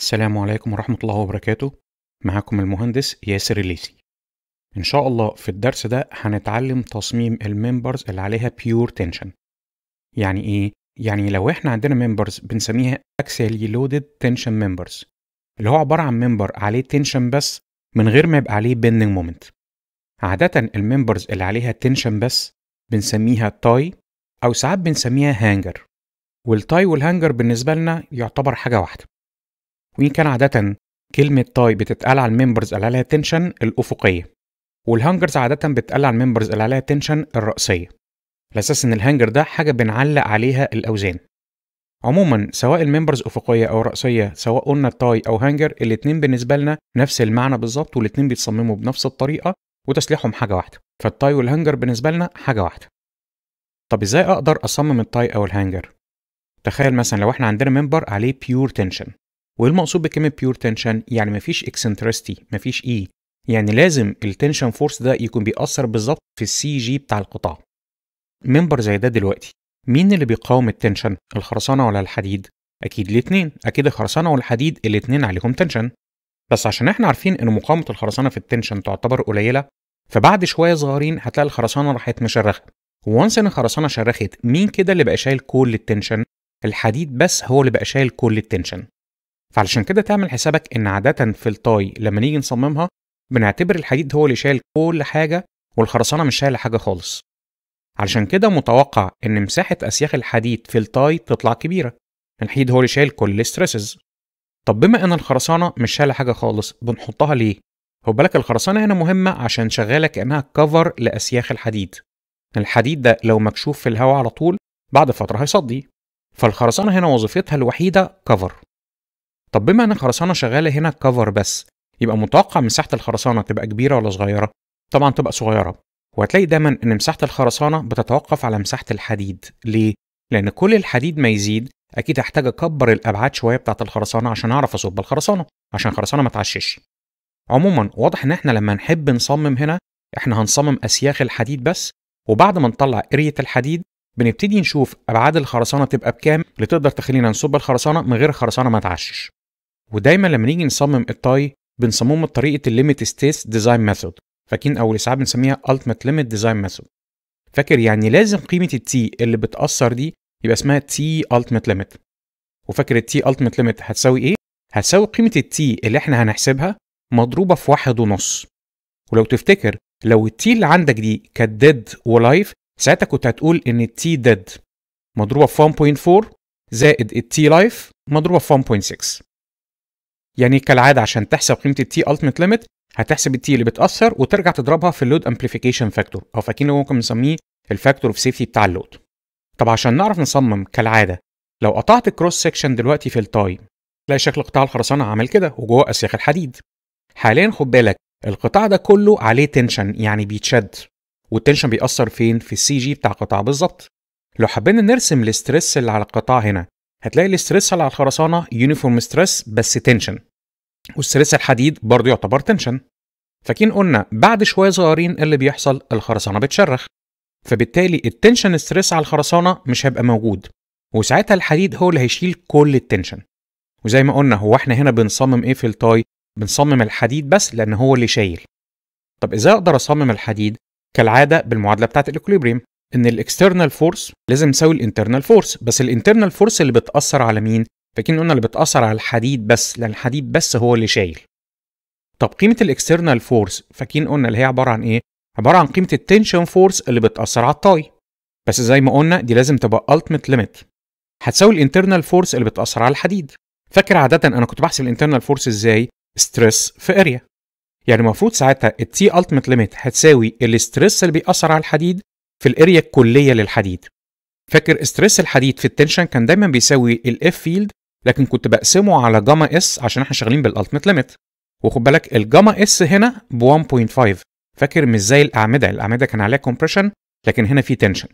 السلام عليكم ورحمة الله وبركاته معاكم المهندس ياسر الليسي إن شاء الله في الدرس ده هنتعلم تصميم الممبرز اللي عليها بيور تنشن يعني إيه؟ يعني لو إحنا عندنا ممبرز بنسميها axially loaded tension members اللي هو عبارة عن ممبر عليه تنشن بس من غير ما يبقى عليه bending moment عادة الممبرز اللي عليها تنشن بس بنسميها تاي أو ساعات بنسميها هانجر والتاي والهانجر بالنسبة لنا يعتبر حاجة واحدة وإن كان عادة كلمة تاي طيب بتتقال على الممبرز اللي عليها تنشن الأفقية والهانجرز عادة بتتقال على الممبرز اللي عليها تنشن الرأسية على أساس إن الهانجر ده حاجة بنعلق عليها الأوزان عموما سواء الممبرز أفقية أو رأسية سواء قلنا تاي أو هانجر الاتنين بالنسبة لنا نفس المعنى بالظبط والاتنين بيتصمموا بنفس الطريقة وتسليحهم حاجة واحدة فالتاي والهانجر بالنسبة لنا حاجة واحدة طب ازاي اقدر اصمم التاي او الهانجر تخيل مثلا لو احنا عندنا ممبر عليه بيور تنشن وايه المقصود بكلمه بيور تنشن يعني مفيش اكسنترستي مفيش اي e. يعني لازم التنشن فورس ده يكون بيأثر بالظبط في السي جي بتاع القطاع منبر زي ده دلوقتي مين اللي بيقاوم التنشن الخرسانه ولا الحديد اكيد الاثنين اكيد الخرسانه والحديد الاثنين عليهم تنشن بس عشان احنا عارفين ان مقاومه الخرسانه في التنشن تعتبر قليله فبعد شويه صغيرين هتلاقي الخرسانه راحت مشرخه وانس ان الخرسانه شرخت مين كده اللي بقى شايل كل التنشن الحديد بس هو اللي بقى شايل كل التنشن فعلشان كده تعمل حسابك ان عاده في الطاي لما نيجي نصممها بنعتبر الحديد هو اللي شايل كل حاجه والخرسانه مش شايله حاجه خالص علشان كده متوقع ان مساحه اسياخ الحديد في الطاي تطلع كبيره الحديد هو اللي شايل كل الستريسز طب بما ان الخرسانه مش شايله حاجه خالص بنحطها ليه خد بالك الخرسانه هنا مهمه عشان شغاله كانها كفر لاسياخ الحديد الحديد ده لو مكشوف في الهواء على طول بعد فتره هيصدي فالخرسانه هنا وظيفتها الوحيده كفر طب بما ان الخرسانه شغاله هنا كفر بس يبقى متوقع مساحه الخرسانه تبقى كبيره ولا صغيره طبعا تبقى صغيره وهتلاقي دايما ان مساحه الخرسانه بتتوقف على مساحه الحديد ليه لان كل الحديد ما يزيد اكيد هحتاج اكبر الابعاد شويه بتاعه الخرسانه عشان اعرف اصب الخرسانه عشان الخرسانه ما تعشش عموما واضح ان احنا لما نحب نصمم هنا احنا هنصمم اسياخ الحديد بس وبعد ما نطلع قريه الحديد بنبتدي نشوف ابعاد الخرسانه تبقى بكام اللي تقدر تخلينا نصب الخرسانه من غير الخرسانه ما تعشش ودايما لما نيجي نصمم التاي بنصممه بطريقه الليمت ستيس ديزاين ميثود فاكرين او ساعات بنسميها التيميت ليمت ديزاين ميثود فاكر يعني لازم قيمه التي اللي بتاثر دي يبقى اسمها تي التيميت ليمت وفاكر التي التيميت ليمت هتساوي ايه هتساوي قيمه التي اللي احنا هنحسبها مضروبه في واحد ونص ولو تفتكر لو التي اللي عندك دي كانت ديد ولايف ساعتها كنت هتقول ان التي ديد مضروبه في 1.4 زائد التي لايف مضروبه في 1.6 يعني كالعاده عشان تحسب قيمه التي التيمت ليميت هتحسب التي اللي بتاثر وترجع تضربها في اللود امبليفيكيشن فاكتور او فاكرين ممكن نسميه الفاكتور اوف سيفتي بتاع اللود طب عشان نعرف نصمم كالعاده لو قطعت الكروس سيكشن دلوقتي في التايم تلاقي شكل قطاع الخرسانه عامل كده وجوه اسياخ الحديد حاليا خد بالك القطاع ده كله عليه تنشن يعني بيتشد والتنشن بيأثر فين في السي جي بتاع القطاع بالظبط لو حبينا نرسم الاسترس اللي على القطاع هنا هتلاقي الاسترس اللي على الخرسانه يونيفورم ستريس بس تنشن والثالثة الحديد برضه يعتبر تنشن فاكرين قلنا بعد شوية صغيرين اللي بيحصل الخرسانة بتشرخ فبالتالي التنشن ستريس على الخرسانة مش هيبقى موجود وساعتها الحديد هو اللي هيشيل كل التنشن وزي ما قلنا هو احنا هنا بنصمم ايه في التاي بنصمم الحديد بس لان هو اللي شايل طب ازاي اقدر اصمم الحديد كالعاده بالمعادله بتاعه الاكوليبريم ان الاكسترنال فورس لازم يساوي الانترنال فورس بس الانترنال فورس اللي بتاثر على مين فاكرين قلنا اللي بتاثر على الحديد بس لان الحديد بس هو اللي شايل طب قيمه الاكسترنال فورس فاكرين قلنا اللي هي عباره عن ايه عباره عن قيمه التنشن فورس اللي بتاثر على الطاي بس زي ما قلنا دي لازم تبقى التيميت ليميت هتساوي الانترنال فورس اللي بتاثر على الحديد فاكر عاده انا كنت بحسب الانترنال فورس ازاي ستريس في اريا يعني المفروض ساعتها التي التيميت ليميت هتساوي الستريس اللي بيأثر على الحديد في الاريا الكليه للحديد فاكر ستريس الحديد في التنشن كان دايما بيساوي الاف فيلد لكن كنت بقسمه على جاما اس عشان احنا شغالين بالالتيميت ليميت وخد بالك الجاما اس هنا ب 1.5 فاكر مش زي الاعمده الاعمده كان عليها كومبريشن لكن هنا في تنشن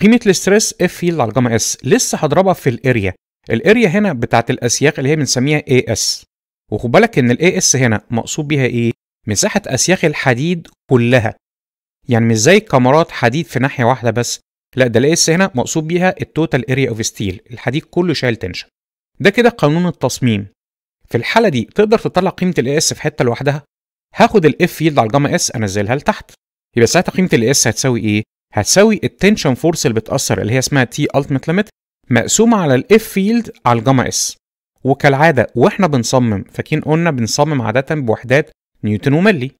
قيمه الاستريس اف فيلد على الجاما اس لسه هضربها في الاريا الاريا هنا بتاعت الاسياخ اللي هي بنسميها اي اس وخد بالك ان الاي اس هنا مقصود بيها ايه مساحه اسياخ الحديد كلها يعني مش زي الكاميرات حديد في ناحيه واحده بس لا ده الاس هنا مقصود بيها التوتال اريا اوف ستيل الحديد كله شايل تنشن ده كده قانون التصميم في الحاله دي تقدر تطلع قيمه الاس في حته لوحدها هاخد الاف يلد على الجاما اس انزلها لتحت يبقى ساعتها قيمه الاس هتساوي ايه هتساوي التنشن فورس اللي بتاثر اللي هي اسمها تي التيميت ليميت مقسومه على الاف فيلد على الجاما اس وكالعاده واحنا بنصمم فاكرين قلنا بنصمم عاده بوحدات نيوتن وملي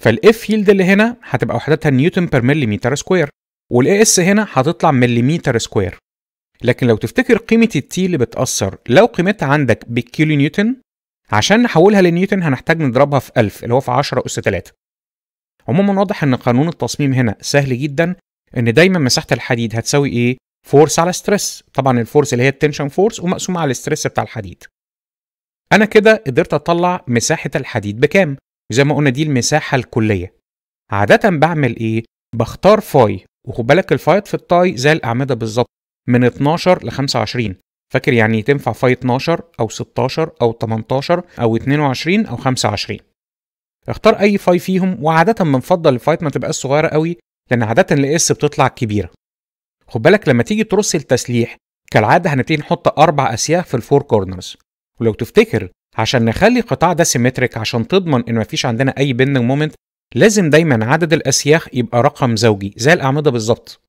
فالاف فيلد اللي هنا هتبقى وحدتها نيوتن بير ملي متر سكوير والاي اس هنا هتطلع مليمتر سكوير لكن لو تفتكر قيمة التي اللي بتأثر لو قيمتها عندك بالكيلو نيوتن عشان نحولها لنيوتن هنحتاج نضربها في 1000 اللي هو في 10 أس 3 عموما واضح ان قانون التصميم هنا سهل جدا ان دايما مساحة الحديد هتساوي ايه؟ فورس على ستريس طبعا الفورس اللي هي التنشن فورس ومقسومة على الستريس بتاع الحديد انا كده قدرت اطلع مساحة الحديد بكام؟ زي ما قلنا دي المساحة الكلية عادة بعمل ايه؟ بختار فاي وخد بالك الفايت في الطاي زي الأعمدة بالظبط من 12 ل 25 فاكر يعني تنفع فاي 12 أو 16 أو 18 أو 22 أو 25 اختار أي فاي فيهم وعادة بنفضل الفايت ما تبقاش صغيرة قوي لأن عادة الإس بتطلع كبيرة خد بالك لما تيجي ترص التسليح كالعادة هنبتدي نحط أربع أسياخ في الفور كورنرز ولو تفتكر عشان نخلي القطاع ده سيمتريك عشان تضمن إن مفيش عندنا أي بيندنج مومنت لازم دايما عدد الاسياخ يبقى رقم زوجي زي الاعمده بالظبط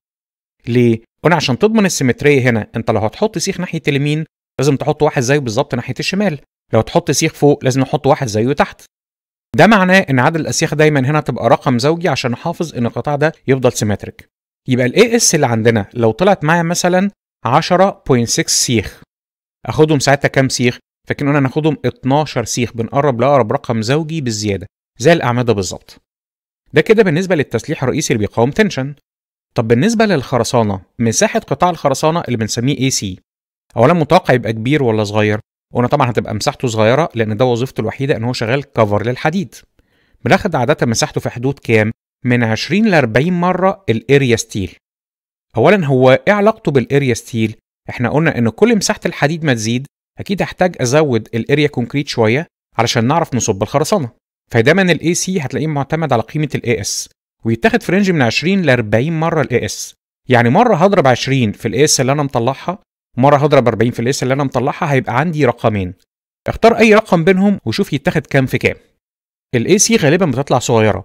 ليه انا عشان تضمن السيمتريه هنا انت لو هتحط سيخ ناحيه اليمين لازم تحط واحد زيه بالظبط ناحيه الشمال لو تحط سيخ فوق لازم نحط واحد زيه تحت ده معناه ان عدد الاسياخ دايما هنا تبقى رقم زوجي عشان نحافظ ان القطاع ده يفضل سيمتريك يبقى الاي اس اللي عندنا لو طلعت معايا مثلا 10.6 سيخ اخدهم ساعتها كام سيخ فكان قلنا ناخدهم 12 سيخ بنقرب لاقرب رقم زوجي بالزياده زي الاعمده بالظبط ده كده بالنسبة للتسليح الرئيسي اللي بيقاوم تنشن طب بالنسبة للخرسانة مساحة قطاع الخرسانة اللي بنسميه AC أولا متوقع يبقى كبير ولا صغير؟ وانا طبعا هتبقى مساحته صغيرة لأن ده وظيفته الوحيدة إن هو شغال كفر للحديد بناخد عادة مساحته في حدود كام؟ من 20 ل 40 مرة الاريا ستيل أولا هو إيه علاقته بالاريا ستيل؟ إحنا قلنا إن كل مساحة الحديد ما تزيد أكيد هحتاج أزود الاريا كونكريت شوية علشان نعرف نصب الخرسانة فدايما الاي سي هتلاقيه معتمد على قيمه الاي اس ويتاخد في رينج من 20 ل 40 مره الاي اس يعني مره هضرب 20 في الاي اس اللي انا مطلعها مره هضرب 40 في الاي اس اللي انا مطلعها هيبقى عندي رقمين اختار اي رقم بينهم وشوف يتاخد كام في كام الاي سي غالبا بتطلع صغيره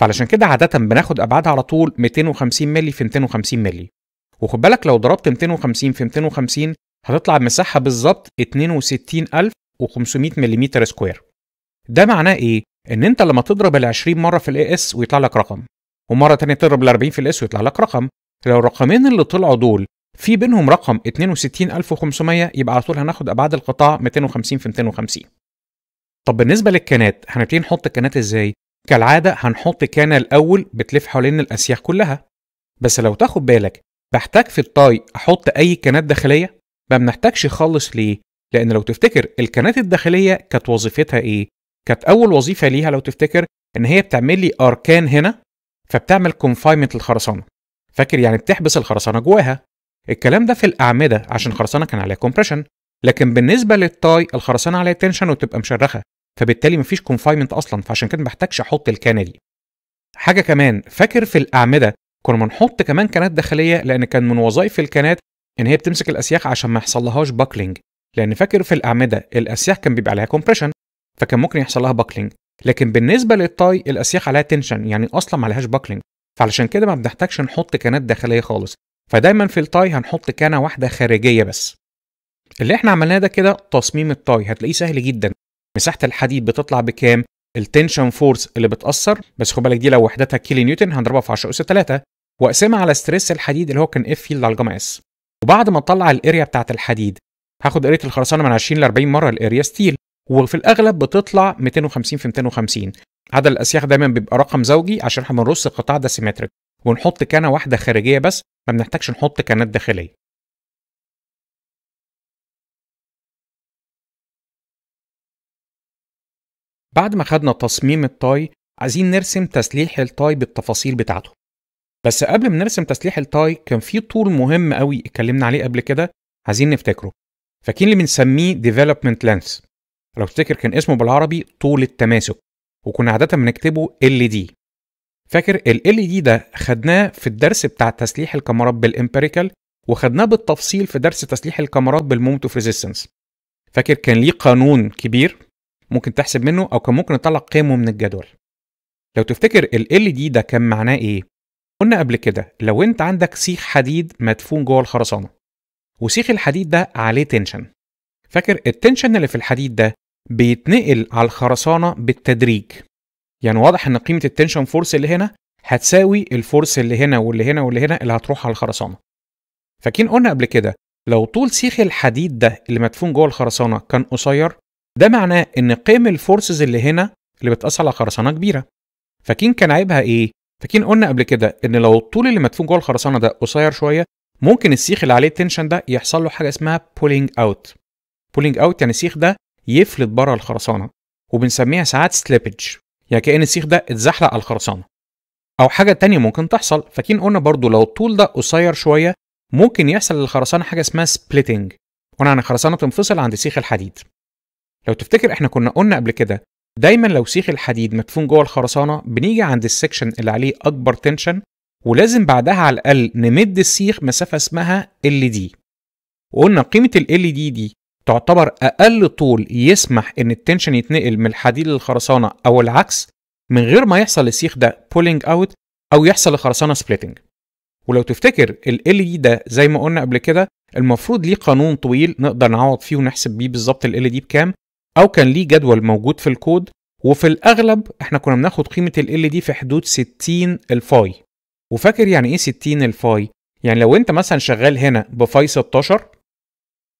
فعلشان كده عاده بناخد ابعادها على طول 250 مللي في 250 مللي وخد بالك لو ضربت 250 في 250 هتطلع مساحة بالظبط 62500 ملم سكوير ده معناه ايه ان انت لما تضرب ال 20 مره في الاي اس ويطلع لك رقم ومره تانية تضرب ال 40 في الاس ويطلع لك رقم لو الرقمين اللي طلعوا دول في بينهم رقم 62500 يبقى على طول هناخد ابعاد القطاع 250 في 250 طب بالنسبه للكنات هنبتدي نحط الكنات ازاي كالعاده هنحط كان الاول بتلف حوالين الاسياخ كلها بس لو تاخد بالك بحتاج في الطاي احط اي كنات داخليه ما بنحتاجش خالص ليه لان لو تفتكر الكنات الداخليه كانت وظيفتها ايه كانت اول وظيفه ليها لو تفتكر ان هي بتعمل لي اركان هنا فبتعمل كونفاينمنت للخرسانه فاكر يعني بتحبس الخرسانه جواها الكلام ده في الاعمده عشان الخرسانه كان عليها كومبريشن لكن بالنسبه للتاي الخرسانه عليها تنشن وتبقى مشرخه فبالتالي مفيش كونفاينمنت اصلا فعشان كده ما احط الكانه دي حاجه كمان فاكر في الاعمده كنا بنحط كمان كانات داخليه لان كان من وظائف الكانات ان هي بتمسك الاسياخ عشان ما يحصلهاش باكلينج لان فاكر في الاعمده الاسياخ كان بيبقى عليها كومبريشن فكان ممكن يحصل لها باكلينج لكن بالنسبه للتاي الاسياخ عليها تنشن يعني اصلا ما عليهاش باكلينج فعلشان كده ما بنحتاجش نحط كانات داخليه خالص فدايما في التاي هنحط كانه واحده خارجيه بس اللي احنا عملناه ده كده تصميم التاي هتلاقيه سهل جدا مساحه الحديد بتطلع بكام التنشن فورس اللي بتاثر بس خد بالك دي لو وحدتها كيلو نيوتن هنضربها في 10 اس 3 واقسمها على ستريس الحديد اللي هو كان اف فيلد على الجامعه اس وبعد ما اطلع الاريا بتاعه الحديد هاخد قريه الخرسانه من 20 ل 40 مره الاريا ستيل وفي الاغلب بتطلع 250 في 250 عدد الاسياخ دايما بيبقى رقم زوجي عشان احنا بنرص القطاع ده سيمتريك ونحط كنه واحده خارجيه بس ما بنحتاجش نحط كنات داخليه بعد ما خدنا تصميم التاي عايزين نرسم تسليح التاي بالتفاصيل بتاعته بس قبل ما نرسم تسليح التاي كان في طول مهم قوي اتكلمنا عليه قبل كده عايزين نفتكره فاكرين اللي بنسميه ديفلوبمنت لينث لو تفتكر كان اسمه بالعربي طول التماسك وكنا عادة بنكتبه ال دي فاكر ال ال دي ده خدناه في الدرس بتاع تسليح الكاميرات بالامبيريكال وخدناه بالتفصيل في درس تسليح الكاميرات بالمومنت ريزيستنس فاكر كان ليه قانون كبير ممكن تحسب منه او كان ممكن نطلع قيمه من الجدول لو تفتكر ال ال دي ده كان معناه ايه قلنا قبل كده لو انت عندك سيخ حديد مدفون جوه الخرسانه وسيخ الحديد ده عليه تنشن فاكر التنشن اللي في الحديد ده بيتنقل على الخرسانة بالتدريج يعني واضح ان قيمة التنشن فورس اللي هنا هتساوي الفورس اللي هنا واللي هنا واللي هنا اللي هتروح على الخرسانة فكين قلنا قبل كده لو طول سيخ الحديد ده اللي مدفون جوه الخرسانة كان قصير ده معناه ان قيم الفورسز اللي هنا اللي بتأثر على الخرسانة كبيرة فاكين كان عيبها ايه؟ فاكين قلنا قبل كده ان لو الطول اللي مدفون جوه الخرسانة ده قصير شوية ممكن السيخ اللي عليه التنشن ده يحصل له حاجة اسمها بولينج اوت بولينج اوت يعني السيخ ده يفلت بره الخرسانه وبنسميها ساعات سليبج يعني كأن السيخ ده اتزحلق على الخرسانه او حاجه تانية ممكن تحصل فاكرين قلنا برضو لو الطول ده قصير شويه ممكن يحصل للخرسانه حاجه اسمها سبليتنج قلنا عن الخرسانه بتنفصل عند سيخ الحديد لو تفتكر احنا كنا قلنا قبل كده دايما لو سيخ الحديد مدفون جوه الخرسانه بنيجي عند السكشن اللي عليه اكبر تنشن ولازم بعدها على الاقل نمد السيخ مسافه اسمها ال دي وقلنا قيمه ال ال دي دي تعتبر اقل طول يسمح ان التنشن يتنقل من الحديد للخرسانه او العكس من غير ما يحصل للسيخ ده بولينج اوت او يحصل للخرسانه سبليتنج ولو تفتكر ال دي e ده زي ما قلنا قبل كده المفروض ليه قانون طويل نقدر نعوض فيه ونحسب بيه بالظبط ال دي e بكام او كان ليه جدول موجود في الكود وفي الاغلب احنا كنا بناخد قيمه ال e دي في حدود 60 الفاي وفاكر يعني ايه 60 الفاي يعني لو انت مثلا شغال هنا بفاي 16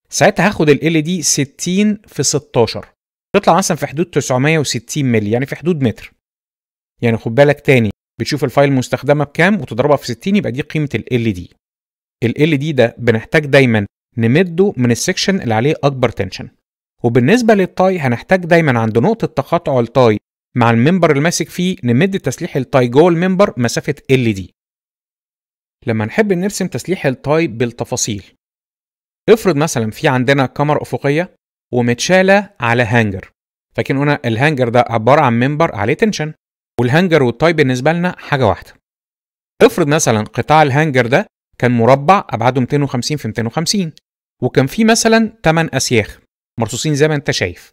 ساعتها هاخد ال دي 60 في 16 تطلع مثلا في حدود 960 مللي يعني في حدود متر يعني خد بالك تاني بتشوف الفايل مستخدمه بكام وتضربها في 60 يبقى دي قيمه ال دي ال دي ده بنحتاج دايما نمده من السكشن اللي عليه اكبر تنشن وبالنسبه للتاي هنحتاج دايما عند نقطه تقاطع التاي مع الممبر اللي ماسك فيه نمد تسليح التاي جوه الممبر مسافه ال دي لما نحب نرسم تسليح التاي بالتفاصيل افرض مثلا في عندنا كاميرا افقيه ومتشاله على هانجر فاكرين هنا الهانجر ده عباره عن منبر عليه تنشن والهانجر والتاي بالنسبه لنا حاجه واحده افرض مثلا قطاع الهانجر ده كان مربع ابعاده 250 في 250 وكان فيه مثلا 8 اسياخ مرصوصين زي ما انت شايف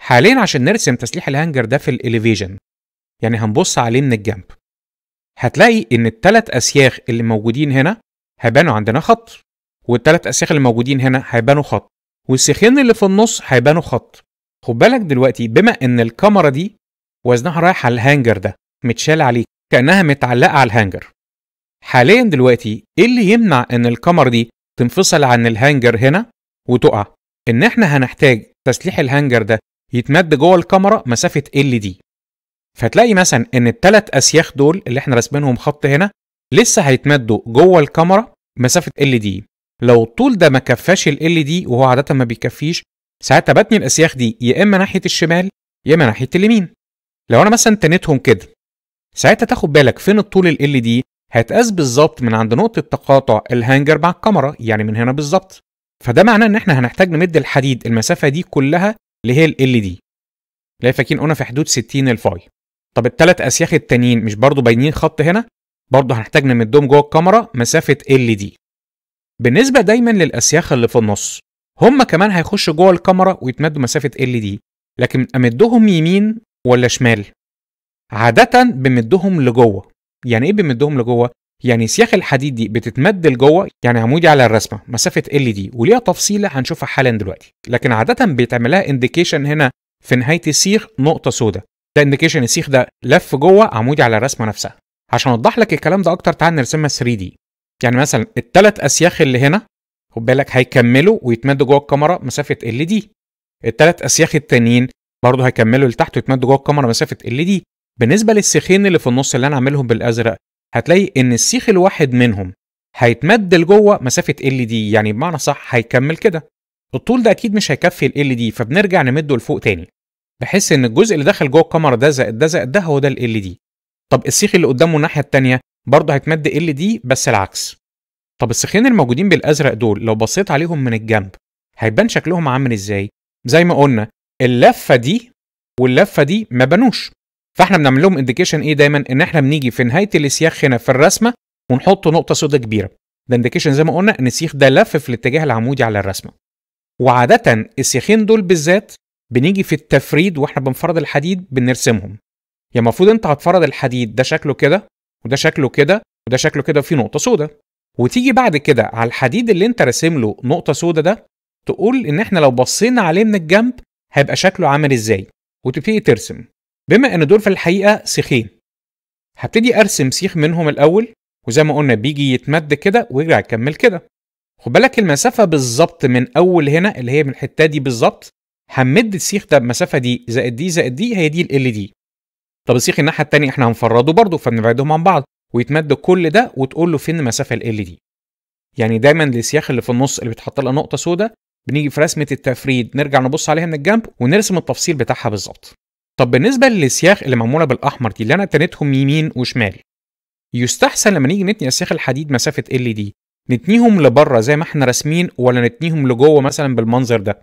حاليا عشان نرسم تسليح الهانجر ده في الاليفيجن يعني هنبص عليه من الجنب هتلاقي ان الثلاث اسياخ اللي موجودين هنا هيبانوا عندنا خط والثلاث اسياخ اللي موجودين هنا هيبانوا خط والسيخين اللي في النص هيبانوا خط خد بالك دلوقتي بما ان الكاميرا دي وزنها رايح على الهانجر ده متشال عليه كانها متعلقه على الهانجر حاليا دلوقتي ايه اللي يمنع ان الكاميرا دي تنفصل عن الهانجر هنا وتقع ان احنا هنحتاج تسليح الهانجر ده يتمد جوه الكاميرا مسافه ال دي فتلاقي مثلا ان الثلاث اسياخ دول اللي احنا راسمينهم خط هنا لسه هيتمدوا جوه الكاميرا مسافه ال دي لو الطول ده ما كفاش ال ال دي وهو عاده ما بيكفيش ساعتها بتني الاسياخ دي يا اما ناحيه الشمال يا اما ناحيه اليمين لو انا مثلا تنيتهم كده ساعتها تاخد بالك فين الطول ال ال دي هيتقاس بالظبط من عند نقطه تقاطع الهانجر مع الكاميرا يعني من هنا بالظبط فده معناه ان احنا هنحتاج نمد الحديد المسافه دي كلها اللي هي ال دي لا فاكين قلنا في حدود 60 الفاي طب التلات اسياخ التانيين مش برضو باينين خط هنا برضه هنحتاج نمدهم جوه الكاميرا مسافه ال دي بالنسبة دايما للأسياخ اللي في النص هم كمان هيخشوا جوه الكاميرا ويتمدوا مسافة ال دي لكن أمدهم يمين ولا شمال عادة بمدهم لجوه يعني إيه بمدهم لجوه؟ يعني سياخ الحديد دي بتتمد لجوه يعني عمودي على الرسمة مسافة ال دي وليها تفصيلة هنشوفها حالا دلوقتي لكن عادة بيتعملها انديكيشن هنا في نهاية السيخ نقطة سوداء ده انديكيشن السيخ ده لف جوه عمودي على الرسمة نفسها عشان اوضح لك الكلام ده اكتر تعال نرسمها 3 دي يعني مثلا الثلاث اسياخ اللي هنا خد بالك هيكملوا ويتمدوا جوه الكاميرا مسافه ال دي الثلاث اسياخ التانيين برضه هيكملوا لتحت ويتمدوا جوه الكاميرا مسافه ال دي بالنسبه للسيخين اللي في النص اللي انا عاملهم بالازرق هتلاقي ان السيخ الواحد منهم هيتمد لجوه مسافه ال دي يعني بمعنى صح هيكمل كده الطول ده اكيد مش هيكفي ال دي فبنرجع نمده لفوق تاني بحيث ان الجزء اللي دخل جوه الكاميرا ده زائد ده زائد ده هو ده ال دي طب السيخ اللي قدامه الناحيه الثانيه برضه هيتمد ال دي بس العكس طب السخين الموجودين بالازرق دول لو بصيت عليهم من الجنب هيبان شكلهم عامل ازاي زي ما قلنا اللفه دي واللفه دي ما بنوش فاحنا بنعمل لهم انديكيشن ايه دايما ان احنا بنيجي في نهايه السياخ هنا في الرسمه ونحط نقطه سودا كبيره ده انديكيشن زي ما قلنا ان السيخ ده لف في الاتجاه العمودي على الرسمه وعاده السيخين دول بالذات بنيجي في التفريد واحنا بنفرد الحديد بنرسمهم يا يعني المفروض انت هتفرد الحديد ده شكله كده وده شكله كده وده شكله كده وفيه نقطه سودا وتيجي بعد كده على الحديد اللي انت راسم له نقطه سودا ده تقول ان احنا لو بصينا عليه من الجنب هيبقى شكله عامل ازاي وتبتدي ترسم بما ان دول في الحقيقه سيخين هبتدي ارسم سيخ منهم الاول وزي ما قلنا بيجي يتمد كده ويرجع يكمل كده خد بالك المسافه بالظبط من اول هنا اللي هي من الحته دي بالظبط هنمد السيخ ده المسافه دي زائد دي زائد دي هي دي ال دي طب السيخ الناحيه الثانيه احنا هنفرده برضه فبنبعدهم عن بعض ويتمد كل ده وتقول له فين المسافه ال دي يعني دايما السياخ اللي في النص اللي بيتحط لها نقطه سوداء بنيجي في رسمه التفريد نرجع نبص عليها من الجنب ونرسم التفصيل بتاعها بالظبط طب بالنسبه للسياخ اللي معموله بالاحمر دي اللي انا تنيتهم يمين وشمال يستحسن لما نيجي نتني اسياخ الحديد مسافه ال دي نتنيهم لبره زي ما احنا راسمين ولا نتنيهم لجوه مثلا بالمنظر ده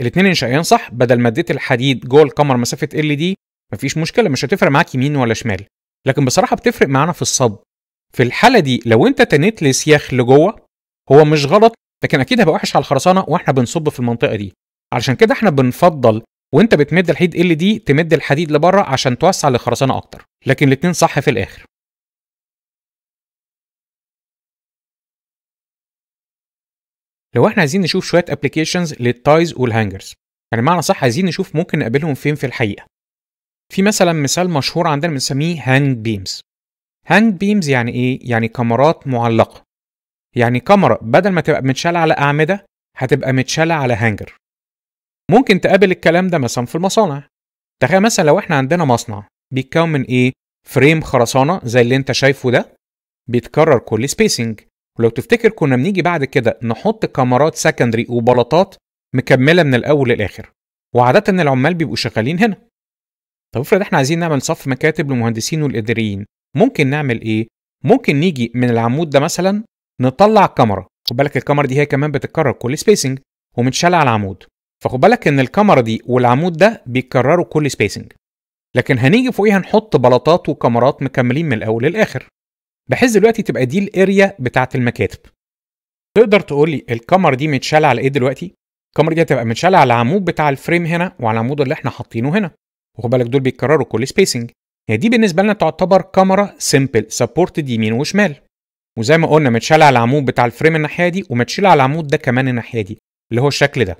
الاثنين انشائيان صح بدل ما اديت الحديد جوه القمر مسافه ال دي مفيش مشكله مش هتفرق معاك يمين ولا شمال لكن بصراحه بتفرق معانا في الصب في الحاله دي لو انت تنيت لسياخ لجوه هو مش غلط لكن اكيد هيبقى وحش على الخرسانه واحنا بنصب في المنطقه دي علشان كده احنا بنفضل وانت بتمد الحديد ال دي تمد الحديد لبره عشان توسع الخرسانه اكتر لكن الاتنين صح في الاخر لو احنا عايزين نشوف شويه ابلكيشنز للتايز والهانجرز يعني معنى صح عايزين نشوف ممكن نقابلهم فين في الحقيقه في مثلا مثال مشهور عندنا بنسميه هاند بيمز هاند بيمز يعني ايه يعني كاميرات معلقه يعني كاميرا بدل ما تبقى متشالة على أعمدة هتبقى متشالة على هانجر ممكن تقابل الكلام ده مثلا في المصانع تخيل مثلا لو احنا عندنا مصنع بيتكون من ايه فريم خرسانة زي اللي انت شايفه ده بيتكرر كل سبيسنج ولو تفتكر كنا بنيجي بعد كده نحط كاميرات سكندري وبلاطات مكملة من الأول للآخر وعادة العمال بيبقوا شغالين هنا طب افرض احنا عايزين نعمل صف مكاتب للمهندسين والاداريين ممكن نعمل ايه ممكن نيجي من العمود ده مثلا نطلع كاميرا خد بالك الكاميرا دي هي كمان بتتكرر كل سبيسنج ومتشال على العمود فخد بالك ان الكاميرا دي والعمود ده بيتكرروا كل سبيسنج لكن هنيجي فوقيها نحط بلاطات وكاميرات مكملين من الاول للاخر بحيث دلوقتي تبقى دي الاريا بتاعه المكاتب تقدر تقول لي الكاميرا دي متشاله على ايه دلوقتي الكاميرا دي هتبقى متشاله على العمود بتاع الفريم هنا وعلى العمود اللي احنا حاطينه هنا وخد بالك دول بيتكرروا كل سبيسنج هي دي بالنسبه لنا تعتبر كاميرا سيمبل سبورتد يمين وشمال وزي ما قلنا متشال على العمود بتاع الفريم الناحيه دي ومتشال على العمود ده كمان الناحيه دي اللي هو الشكل ده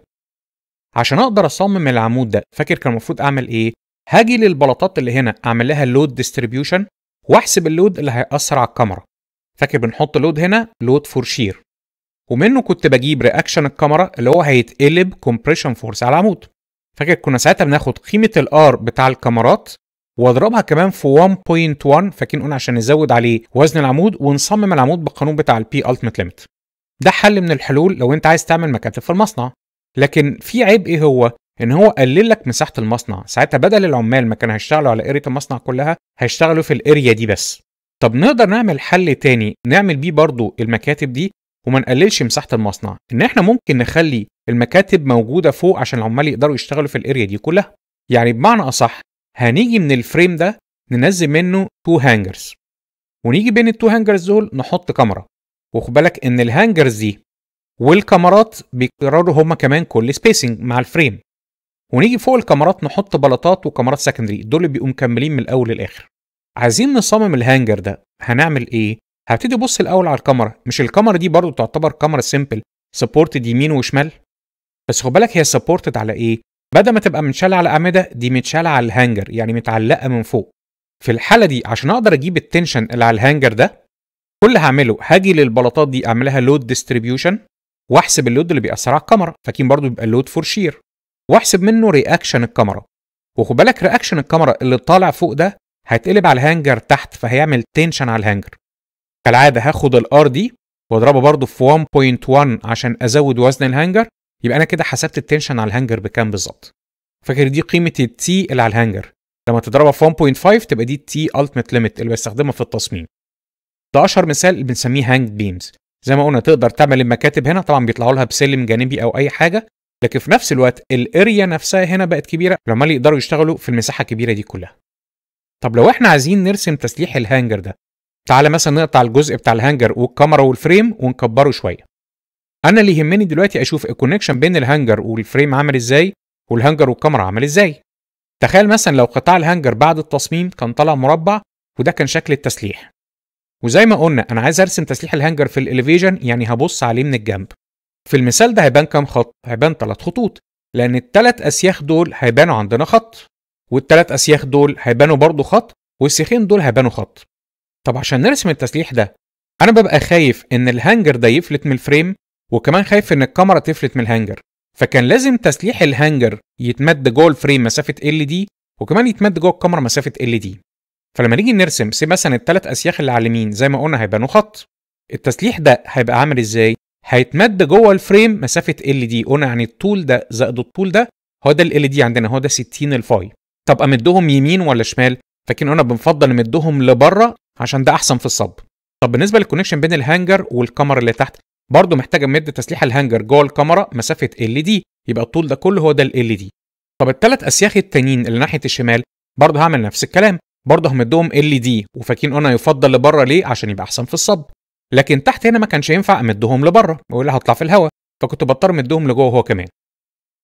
عشان اقدر اصمم العمود ده فاكر كان المفروض اعمل ايه هاجي للبلاطات اللي هنا اعمل لها لود ديستريبيوشن واحسب اللود اللي هيأثر على الكاميرا فاكر بنحط لود هنا لود فور شير ومنه كنت بجيب رياكشن الكاميرا اللي هو هيتقلب كومبريشن فورس على العمود فاكر كنا ساعتها بناخد قيمه الار بتاع الكاميرات واضربها كمان في 1.1 فاكرين قلنا عشان نزود عليه وزن العمود ونصمم العمود بالقانون بتاع البي التيمت ليميت ده حل من الحلول لو انت عايز تعمل مكاتب في المصنع لكن في عيب ايه هو ان هو قلل لك مساحه المصنع ساعتها بدل العمال ما كانوا هيشتغلوا على اريه المصنع كلها هيشتغلوا في الاريا دي بس طب نقدر نعمل حل تاني نعمل بيه برضو المكاتب دي وما نقللش مساحه المصنع ان احنا ممكن نخلي المكاتب موجوده فوق عشان العمال يقدروا يشتغلوا في الاريا دي كلها يعني بمعنى اصح هنيجي من الفريم ده ننزل منه تو هانجرز ونيجي بين التو هانجرز دول نحط كاميرا وخد بالك ان الهانجرز دي والكاميرات بيكرروا هما كمان كل سبيسنج مع الفريم ونيجي فوق الكاميرات نحط بلاطات وكاميرات سكندري دول بيقوم مكملين من الاول للاخر عايزين نصمم الهانجر ده هنعمل ايه هبتدي ابص الاول على الكاميرا مش الكاميرا دي برضو تعتبر كاميرا سيمبل سبورتد يمين وشمال بس خد بالك هي سبورتد على ايه بدل ما تبقى منشاله على اعمده دي متشاله على الهانجر يعني متعلقه من فوق في الحاله دي عشان اقدر اجيب التنشن اللي على الهانجر ده كل اللي هعمله هاجي للبلاطات دي اعملها لود ديستريبيوشن واحسب اللود اللي بيأثر على الكاميرا فاكين برضو بيبقى اللود فور شير واحسب منه رياكشن الكاميرا وخد بالك رياكشن الكاميرا اللي طالع فوق ده هيتقلب على الهانجر تحت فهيعمل تنشن على الهانجر كالعاده هاخد الار دي واضربه برضو في 1.1 عشان ازود وزن الهانجر يبقى انا كده حسبت التنشن على الهانجر بكام بالظبط فاكر دي قيمه التي اللي على الهانجر لما تضربها في 1.5 تبقى دي التي التيمت ليميت اللي بستخدمها في التصميم ده اشهر مثال بنسميه هانج بيمز زي ما قلنا تقدر تعمل المكاتب هنا طبعا بيطلعوا لها بسلم جانبي او اي حاجه لكن في نفس الوقت الاريا نفسها هنا بقت كبيره العمال يقدروا يشتغلوا في المساحه الكبيره دي كلها طب لو احنا عايزين نرسم تسليح الهانجر ده تعالى مثلا نقطع الجزء بتاع الهانجر والكاميرا والفريم ونكبره شويه انا اللي يهمني دلوقتي اشوف الكونكشن بين الهانجر والفريم عامل ازاي والهانجر والكاميرا عامل ازاي تخيل مثلا لو قطاع الهانجر بعد التصميم كان طالع مربع وده كان شكل التسليح وزي ما قلنا انا عايز ارسم تسليح الهانجر في الاليفيجن يعني هبص عليه من الجنب في المثال ده هيبان كام خط هيبان ثلاث خطوط لان الثلاث اسياخ دول هيبانوا عندنا خط والثلاث اسياخ دول هيبانوا برضه خط والسيخين دول هيبانوا خط طب عشان نرسم التسليح ده انا ببقى خايف ان الهانجر ده يفلت من الفريم وكمان خايف ان الكاميرا تفلت من الهانجر فكان لازم تسليح الهانجر يتمد جوه الفريم مسافه ال دي وكمان يتمد جوه الكاميرا مسافه ال دي فلما نيجي نرسم سي مثلا الثلاث اسياخ اللي على اليمين زي ما قلنا هيبانوا خط التسليح ده هيبقى عامل ازاي هيتمد جوه الفريم مسافه ال دي قلنا يعني الطول ده زائد الطول ده هو ده ال دي عندنا هو ده 60 الفاي طب امدهم يمين ولا شمال فاكرين قلنا بنفضل نمدهم لبره عشان ده احسن في الصب طب بالنسبه للكونكشن بين الهانجر والكاميرا اللي تحت برضه محتاج مد تسليح الهانجر جوه الكاميرا مسافه ال دي يبقى الطول ده كله هو ده ال دي طب الثلاث اسياخ التانيين اللي ناحيه الشمال برضه هعمل نفس الكلام برضه همدهم ال دي وفاكين قلنا يفضل لبره ليه عشان يبقى احسن في الصب لكن تحت هنا ما كانش ينفع امدهم لبره بقول هطلع في الهواء فكنت بضطر امدهم لجوه هو كمان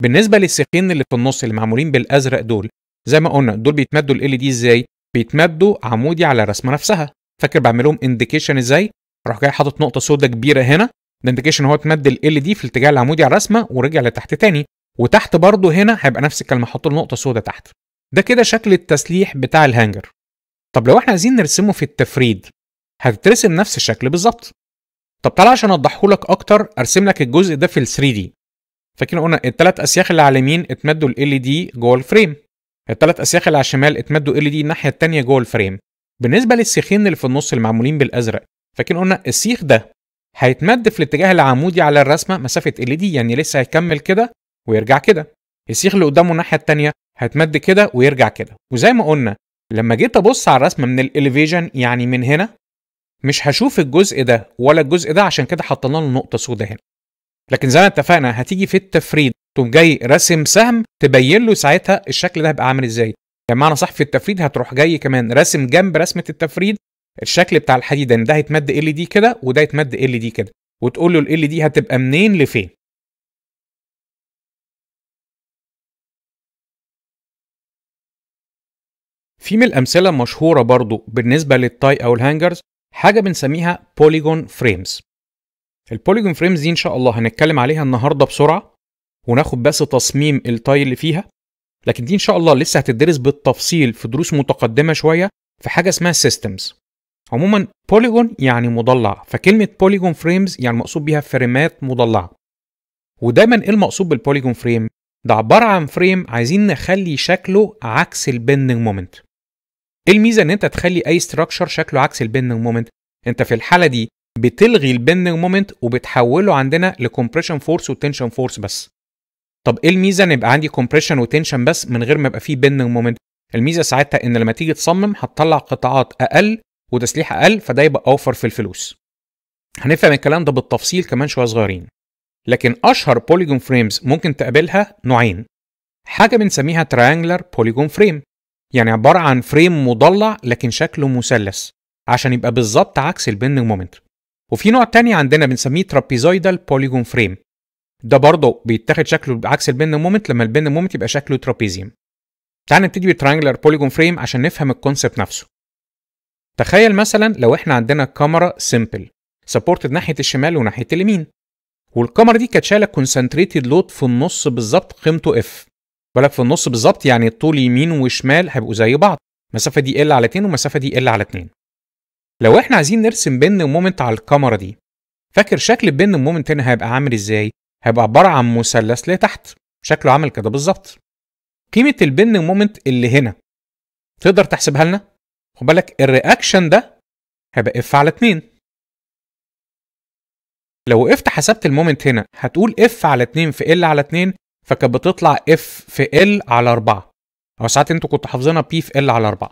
بالنسبه للسيخين اللي في النص اللي معمولين بالازرق دول زي ما قلنا دول بيتمدوا ال دي ازاي بيتمدوا عمودي على الرسمه نفسها فاكر بعمل لهم انديكيشن ازاي اروح جاي حاطط نقطه سودا كبيره هنا ده انديكيشن هو اتمد ال دي في الاتجاه العمودي على الرسمه ورجع لتحت تاني وتحت برضه هنا هيبقى نفس الكلمه احط له نقطه سودا تحت ده كده شكل التسليح بتاع الهانجر طب لو احنا عايزين نرسمه في التفريد هتترسم نفس الشكل بالظبط طب تعالى عشان اوضحهولك اكتر ارسم لك الجزء ده في ال 3 دي فاكرين قلنا الثلاث اسياخ اللي على اليمين اتمدوا ال دي جوه الفريم الثلاث اسياخ اللي على الشمال اتمدوا ال دي الناحيه الثانيه جوه الفريم بالنسبه للسيخين اللي في النص اللي معمولين بالازرق فاكرين قلنا السيخ ده هيتمد في الاتجاه العمودي على الرسمه مسافه ال دي يعني لسه هيكمل كده ويرجع كده السيخ اللي قدامه الناحيه الثانيه هيتمد كده ويرجع كده وزي ما قلنا لما جيت ابص على الرسمه من الاليفيجن يعني من هنا مش هشوف الجزء ده ولا الجزء ده عشان كده حطينا له نقطه سوداء هنا لكن زي ما اتفقنا هتيجي في التفريد تقوم جاي راسم سهم تبين له ساعتها الشكل ده هيبقى عامل ازاي يعني معنى صح في التفريد هتروح جاي كمان راسم جنب رسمه التفريد الشكل بتاع الحديد ان ده هيتمد ال دي كده وده يتمد ال دي كده وتقول له ال دي هتبقى منين لفين في من الامثله المشهوره برضو بالنسبه للتاي او الهانجرز حاجه بنسميها بوليجون فريمز البوليجون فريمز دي ان شاء الله هنتكلم عليها النهارده بسرعه وناخد بس تصميم التاي اللي فيها لكن دي ان شاء الله لسه هتدرس بالتفصيل في دروس متقدمه شويه في حاجه اسمها سيستمز عموما بوليجون يعني مضلع فكلمه بوليجون فريمز يعني مقصود بيها فريمات مضلعه ودايما ايه المقصود بالبوليجون فريم ده عباره عن فريم عايزين نخلي شكله عكس البندنج مومنت ايه الميزه ان انت تخلي اي ستراكشر شكله عكس البندنج مومنت انت في الحاله دي بتلغي البندنج مومنت وبتحوله عندنا لكمبريشن فورس وتنشن فورس بس طب ايه الميزه ان يبقى عندي كومبريشن وتنشن بس من غير ما يبقى فيه بيننج مومنت الميزه ساعتها ان لما تيجي تصمم هتطلع قطاعات اقل وتسليح اقل فده يبقى اوفر في الفلوس هنفهم الكلام ده بالتفصيل كمان شويه صغيرين لكن اشهر بوليجون فريمز ممكن تقابلها نوعين حاجه بنسميها ترانجلر بوليجون فريم يعني عباره عن فريم مضلع لكن شكله مثلث عشان يبقى بالظبط عكس البيننج مومنت وفي نوع تاني عندنا بنسميه ترابيزويدال بوليجون فريم ده برضه بيتاخد شكله عكس البن مومنت لما البن مومنت يبقى شكله ترابيزيوم تعال نبتدي بالترانجلر بوليجون فريم عشان نفهم الكونسبت نفسه تخيل مثلا لو احنا عندنا كاميرا سيمبل سبورتد ناحيه الشمال وناحيه اليمين والكاميرا دي كانت شايله كونسنتريتد لود في النص بالظبط قيمته اف بالك في النص بالظبط يعني الطول يمين وشمال هيبقوا زي بعض المسافه دي ال على 2 والمسافه دي ال على 2 لو احنا عايزين نرسم بن مومنت على الكاميرا دي فاكر شكل بن مومنت هنا هيبقى عامل ازاي هيبقى عباره عن مثلث لتحت شكله عامل كده بالظبط قيمه البن مومنت اللي هنا تقدر تحسبها لنا خد بالك الرياكشن ده هيبقى اف على 2 لو وقفت حسبت المومنت هنا هتقول اف على 2 في ال على 2 فكانت بتطلع اف في ال على 4 او ساعات انتوا كنتوا حافظينها بي في ال على 4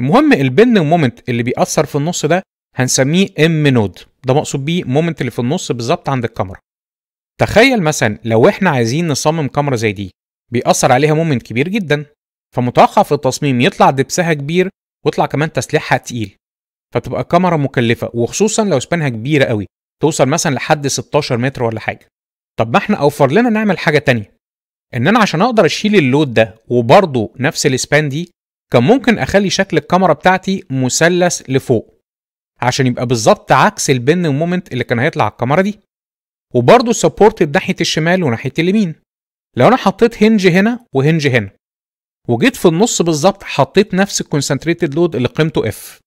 المهم البن مومنت اللي بيأثر في النص ده هنسميه ام نود ده مقصود بيه مومنت اللي في النص بالظبط عند الكاميرا تخيل مثلا لو احنا عايزين نصمم كاميرا زي دي بيأثر عليها مومنت كبير جدا فمتوقع في التصميم يطلع دبسها كبير ويطلع كمان تسليحها تقيل فتبقى الكاميرا مكلفة وخصوصا لو سبانها كبيرة قوي توصل مثلا لحد 16 متر ولا حاجة طب ما احنا اوفر لنا نعمل حاجة تانية ان انا عشان اقدر اشيل اللود ده وبرضه نفس الاسبان دي كان ممكن اخلي شكل الكاميرا بتاعتي مثلث لفوق عشان يبقى بالظبط عكس البن مومنت اللي كان هيطلع على الكاميرا دي وبرضه سبورتد ناحيه الشمال وناحيه اليمين لو انا حطيت هنج هنا وهنج هنا وجيت في النص بالظبط حطيت نفس الكونسنتريتد لود اللي قيمته اف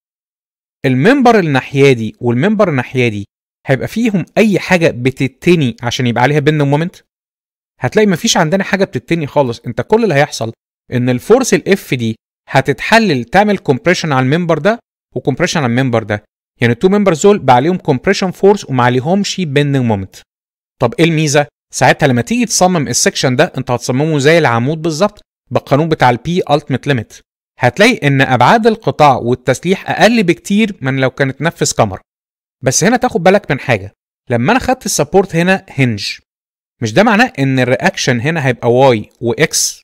المنبر الناحيه دي والمنبر الناحيه دي هيبقى فيهم اي حاجه بتتني عشان يبقى عليها بند مومنت هتلاقي مفيش عندنا حاجه بتتني خالص انت كل اللي هيحصل ان الفورس الاف دي هتتحلل تعمل كومبريشن على المنبر ده وكومبريشن على المنبر ده يعني التو ممبرز دول بقى عليهم كومبريشن فورس وما عليهمش بندنج مومنت طب ايه الميزه ساعتها لما تيجي تصمم السكشن ده انت هتصممه زي العمود بالظبط بالقانون بتاع البي التيميت ليميت هتلاقي ان ابعاد القطاع والتسليح اقل بكتير من لو كانت نفس كاميرا. بس هنا تاخد بالك من حاجه لما انا خدت السبورت هنا هنج مش ده معناه ان الرياكشن هنا هيبقى واي واكس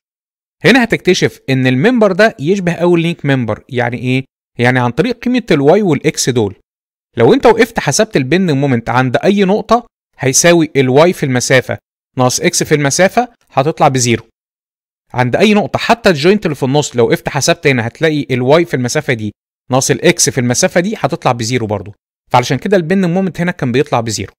هنا هتكتشف ان الممبر ده يشبه اول لينك ممبر يعني ايه يعني عن طريق قيمه الواي والاكس دول لو انت وقفت حسبت البند مومنت عند اي نقطه هيساوي الواي في المسافة ناقص اكس في المسافة هتطلع بزيرو عند أي نقطة حتى الجوينت اللي في النص لو وقفت حسبت هنا هتلاقي الواي في المسافة دي ناقص الاكس في المسافة دي هتطلع بزيرو برضو فعلشان كده البن مومنت هنا كان بيطلع بزيرو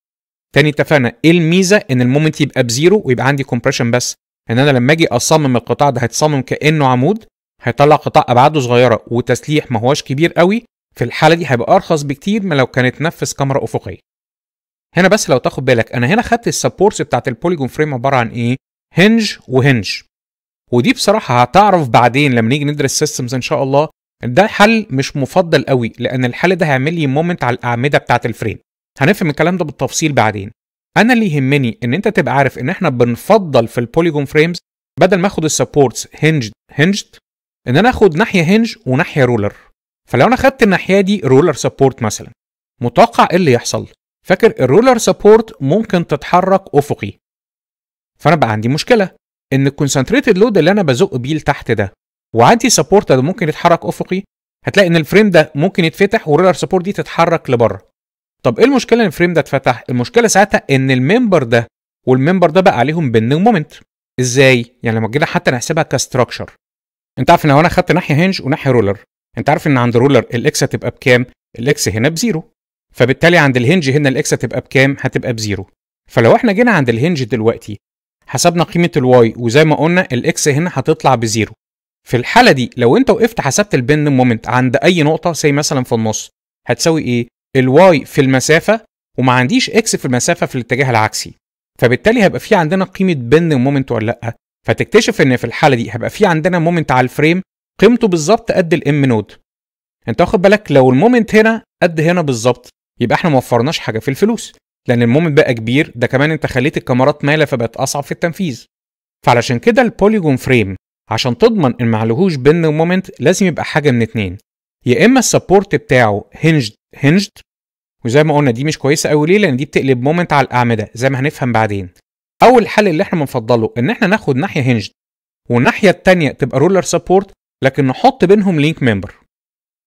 تاني اتفقنا ايه الميزة ان المومنت يبقى بزيرو ويبقى عندي كومبريشن بس ان انا لما اجي اصمم القطاع ده هيتصمم كانه عمود هيطلع قطاع ابعاده صغيره وتسليح ما هواش كبير قوي في الحاله دي هيبقى ارخص بكتير من لو كانت نفس كاميرا افقيه هنا بس لو تاخد بالك انا هنا خدت السبورتس بتاعت البوليجون فريم عباره عن ايه هنج وهنج ودي بصراحه هتعرف بعدين لما نيجي ندرس سيستمز ان شاء الله ده حل مش مفضل قوي لان الحل ده هيعمل لي مومنت على الاعمده بتاعت الفريم هنفهم الكلام ده بالتفصيل بعدين انا اللي يهمني ان انت تبقى عارف ان احنا بنفضل في البوليجون فريمز بدل ما اخد السبورتس هنجد هنجد ان انا اخد ناحيه هنج وناحيه رولر فلو انا خدت الناحيه دي رولر سبورت مثلا متوقع ايه اللي يحصل فاكر الرولر سبورت ممكن تتحرك افقي فانا بقى عندي مشكله ان الكونسنتريتد لود اللي انا بزق بيه لتحت ده وعندي سبورت ده ممكن يتحرك افقي هتلاقي ان الفريم ده ممكن يتفتح والرولر سبورت دي تتحرك لبره طب ايه المشكله ان الفريم ده اتفتح المشكله ساعتها ان الممبر ده والممبر ده بقى عليهم بنج مومنت ازاي يعني لما جينا حتى نحسبها كستراكشر انت عارف ان لو انا خدت ناحيه هنج وناحيه رولر انت عارف ان عند رولر الاكس هتبقى بكام الاكس هنا بزيرو فبالتالي عند الهنج هنا الاكس هتبقى بكام هتبقى بزيرو فلو احنا جينا عند الهنج دلوقتي حسبنا قيمه الواي وزي ما قلنا الاكس هنا هتطلع بزيرو في الحاله دي لو انت وقفت حسبت البند مومنت عند اي نقطه زي مثلا في النص هتساوي ايه الواي في المسافه وما عنديش اكس في المسافه في الاتجاه العكسي فبالتالي هيبقى في عندنا قيمه بند مومنت ولا لا فتكتشف ان في الحاله دي هيبقى في عندنا مومنت على الفريم قيمته بالظبط قد الام نود انت واخد بالك لو المومنت هنا قد هنا بالظبط يبقى احنا ما وفرناش حاجه في الفلوس لان المومنت بقى كبير ده كمان انت خليت الكاميرات مايله فبقت اصعب في التنفيذ فعلشان كده البوليجون فريم عشان تضمن ان معلهوش بن ومومنت لازم يبقى حاجه من اتنين يا اما السبورت بتاعه هنجد هنجد وزي ما قلنا دي مش كويسه قوي ليه لان دي بتقلب مومنت على الاعمده زي ما هنفهم بعدين اول حل اللي احنا بنفضله ان احنا ناخد ناحيه هنجد والناحيه الثانيه تبقى رولر سبورت لكن نحط بينهم لينك ممبر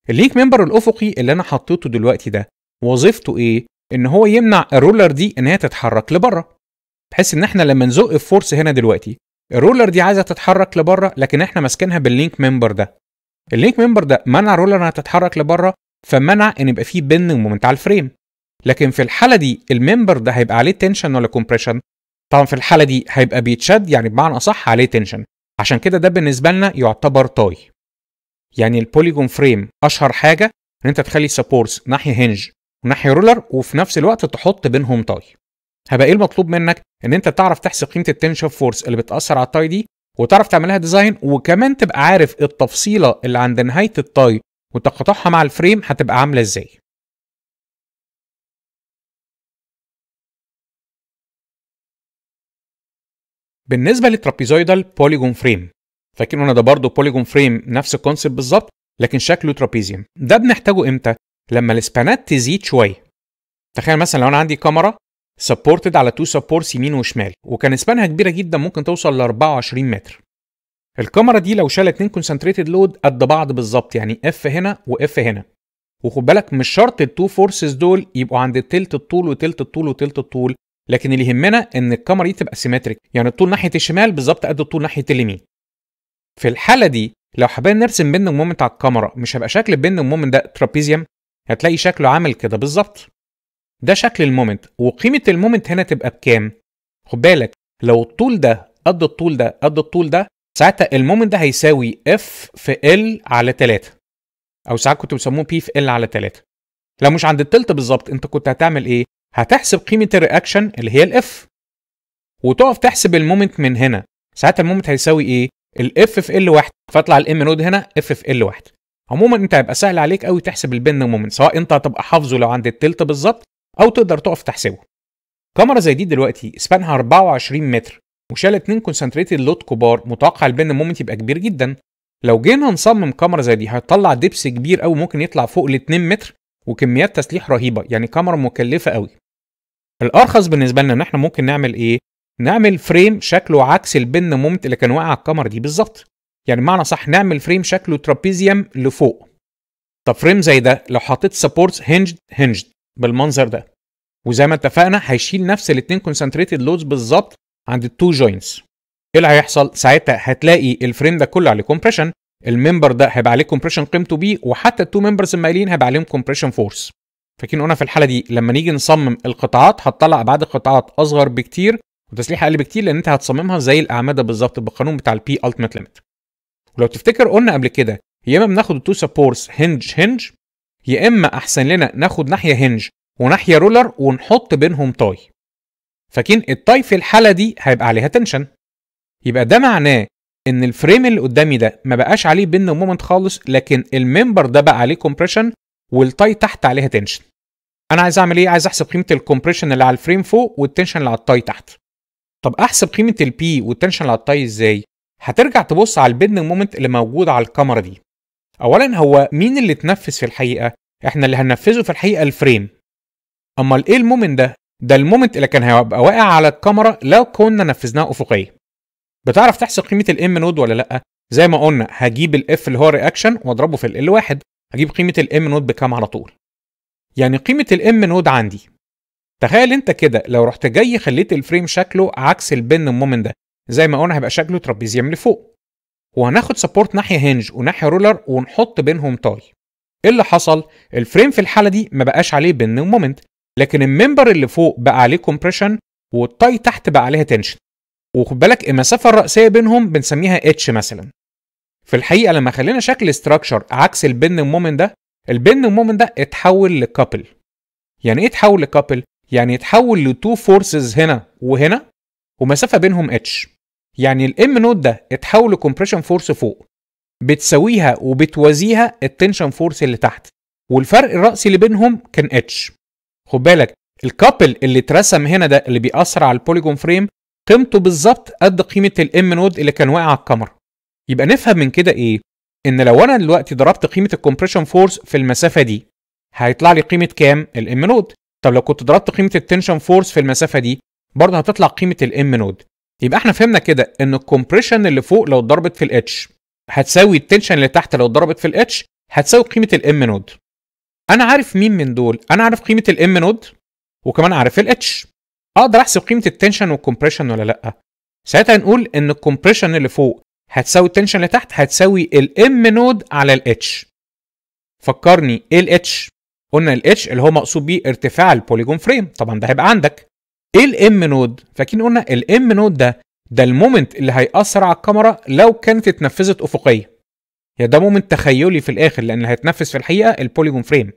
اللينك ممبر الافقي اللي انا حطيته دلوقتي ده وظيفته ايه ان هو يمنع الرولر دي ان هي تتحرك لبره بحيث ان احنا لما نزق الفورس هنا دلوقتي الرولر دي عايزه تتحرك لبره لكن احنا ماسكينها باللينك ممبر ده اللينك ممبر ده منع الرولر انها تتحرك لبره فمنع ان يبقى فيه بن مومنت على الفريم لكن في الحاله دي الممبر ده هيبقى عليه تنشن ولا كومبريشن طبعا في الحاله دي هيبقى بيتشد يعني بمعنى اصح عليه تنشن عشان كده ده بالنسبه لنا يعتبر تاي يعني البوليجون فريم اشهر حاجه ان انت تخلي سبورتس ناحيه هنج ناحية رولر وفي نفس الوقت تحط بينهم تاي هبقى ايه المطلوب منك ان انت تعرف تحسب قيمه التنشن فورس اللي بتاثر على التاي دي وتعرف تعملها ديزاين وكمان تبقى عارف التفصيله اللي عند نهايه التاي وتقاطعها مع الفريم هتبقى عامله ازاي بالنسبه للترابيزويدال بوليجون فريم فاكرين ان ده برضه بوليجون فريم نفس الكونسيبت بالظبط لكن شكله ترابيزيوم ده بنحتاجه امتى لما الاسبانات تزيد شويه تخيل مثلا لو انا عندي كاميرا سبورتد على تو سبورتس يمين وشمال وكان اسبانها كبيره جدا ممكن توصل ل 24 متر الكاميرا دي لو شالت اتنين كونسنتريتد لود قد بعض بالظبط يعني اف هنا واف هنا وخد بالك مش شرط التو فورسز دول يبقوا عند تلت الطول وتلت الطول وتلت الطول لكن اللي يهمنا ان الكاميرا دي تبقى سيمتريك يعني الطول ناحيه الشمال بالظبط قد الطول ناحيه اليمين في الحاله دي لو حابين نرسم بيندنج مومنت على الكاميرا مش هيبقى شكل البيندنج مومنت ده ترابيزيوم هتلاقي شكله عامل كده بالظبط ده شكل المومنت وقيمه المومنت هنا تبقى بكام خد بالك لو الطول ده قد الطول ده قد الطول ده ساعتها المومنت ده هيساوي اف في ال على 3 او ساعات كنت بيسموه بي في ال على 3 لو مش عند التلت بالظبط انت كنت هتعمل ايه هتحسب قيمه الرياكشن اللي هي الاف وتقف تحسب المومنت من هنا ساعتها المومنت هيساوي ايه الاف في ال واحد فاطلع الام نود هنا اف في ال واحد عموما انت هيبقى سهل عليك قوي تحسب البن مومنت سواء انت هتبقى حافظه لو عند التلت بالظبط او تقدر تقف تحسبه كاميرا زي دي دلوقتي اسبانها 24 متر وشال اتنين كونسنتريتد لود كبار متوقع البن مومنت يبقى كبير جدا لو جينا نصمم كاميرا زي دي هتطلع دبس كبير قوي ممكن يطلع فوق ال 2 متر وكميات تسليح رهيبه يعني كاميرا مكلفه قوي الارخص بالنسبه لنا ان احنا ممكن نعمل ايه نعمل فريم شكله عكس البن مومنت اللي كان واقع على الكاميرا دي بالظبط يعني معنى صح نعمل فريم شكله ترابيزيوم لفوق طب فريم زي ده لو حطيت سبورتس هنجد هنجد بالمنظر ده وزي ما اتفقنا هيشيل نفس الاثنين كونسنتريتد لودز بالظبط عند التو جوينتس ايه اللي هيحصل ساعتها هتلاقي الفريم ده كله عليه كومبريشن الممبر ده هيبقى عليه كومبريشن قيمته بي وحتى التو ممبرز المائلين هيبقى عليهم كومبريشن فورس فاكرين قلنا في الحاله دي لما نيجي نصمم القطاعات هتطلع ابعاد القطاعات اصغر بكتير وتسليح اقل بكتير لان انت هتصممها زي الاعمده بالظبط بالقانون بتاع البي التيميت ليميت ولو تفتكر قلنا قبل كده يا اما بناخد التو سبورتس هنج هنج يا اما احسن لنا ناخد ناحيه هنج وناحيه رولر ونحط بينهم تاي فكين التاي في الحاله دي هيبقى عليها تنشن يبقى ده معناه ان الفريم اللي قدامي ده ما بقاش عليه بن مومنت خالص لكن الممبر ده بقى عليه كومبريشن والتاي تحت عليها تنشن انا عايز اعمل ايه عايز احسب قيمه الكومبريشن اللي على الفريم فوق والتنشن اللي على التاي تحت طب احسب قيمه البي والتنشن اللي على التاي ازاي هترجع تبص على البيدنج مومنت اللي موجود على الكاميرا دي اولا هو مين اللي اتنفذ في الحقيقه احنا اللي هننفذه في الحقيقه الفريم امال ايه المومنت ده ده المومنت اللي كان هيبقى واقع على الكاميرا لو كنا نفذناه افقيا بتعرف تحسب قيمه الام نود ولا لا زي ما قلنا هجيب الاف اللي هو رياكشن واضربه في ال واحد هجيب قيمه الام نود بكام على طول يعني قيمه الام نود عندي تخيل انت كده لو رحت جاي خليت الفريم شكله عكس البن مومنت ده زي ما قلنا هيبقى شكله ترابيزيوم لفوق وهناخد سبورت ناحيه هنج وناحيه رولر ونحط بينهم تاي ايه اللي حصل الفريم في الحاله دي ما بقاش عليه بن ومومنت لكن الممبر اللي فوق بقى عليه كومبريشن والتاي تحت بقى عليها تنشن وخد بالك المسافه الراسيه بينهم بنسميها اتش مثلا في الحقيقه لما خلينا شكل ستراكشر عكس البن مومنت ده البن مومنت ده اتحول لكابل يعني ايه اتحول لكابل يعني اتحول لتو فورسز هنا وهنا ومسافه بينهم اتش يعني الام نود ده اتحول لكمبريشن فورس فوق بتساويها وبتوازيها التنشن فورس اللي تحت والفرق الرأسي اللي بينهم كان اتش خد بالك الكابل اللي اترسم هنا ده اللي بيأثر على البوليجون فريم قيمته بالظبط قد قيمة الام نود اللي كان واقع على الكاميرا يبقى نفهم من كده ايه ان لو انا دلوقتي ضربت قيمة الكمبريشن فورس في المسافة دي هيطلع لي قيمة كام الام نود طب لو كنت ضربت قيمة التنشن فورس في المسافة دي برضه هتطلع قيمة الام نود يبقى احنا فهمنا كده ان الكومبريشن اللي فوق لو اتضربت في الاتش هتساوي التنشن اللي تحت لو اتضربت في الاتش هتساوي قيمه الام نود انا عارف مين من دول انا عارف قيمه الام نود وكمان عارف الاتش اقدر احسب قيمه التنشن والكومبريشن ولا لا ساعتها نقول ان الكومبريشن اللي فوق هتساوي التنشن اللي تحت هتساوي الام نود على الاتش فكرني ايه الاتش قلنا الاتش اللي هو مقصود بيه ارتفاع البوليجون فريم طبعا ده هيبقى عندك ايه الام نود فاكرين قلنا الام نود ده ده المومنت اللي هيأثر على الكاميرا لو كانت اتنفذت افقيه يا يعني ده مومنت تخيلي في الاخر لان اللي هيتنفذ في الحقيقه البوليجون فريم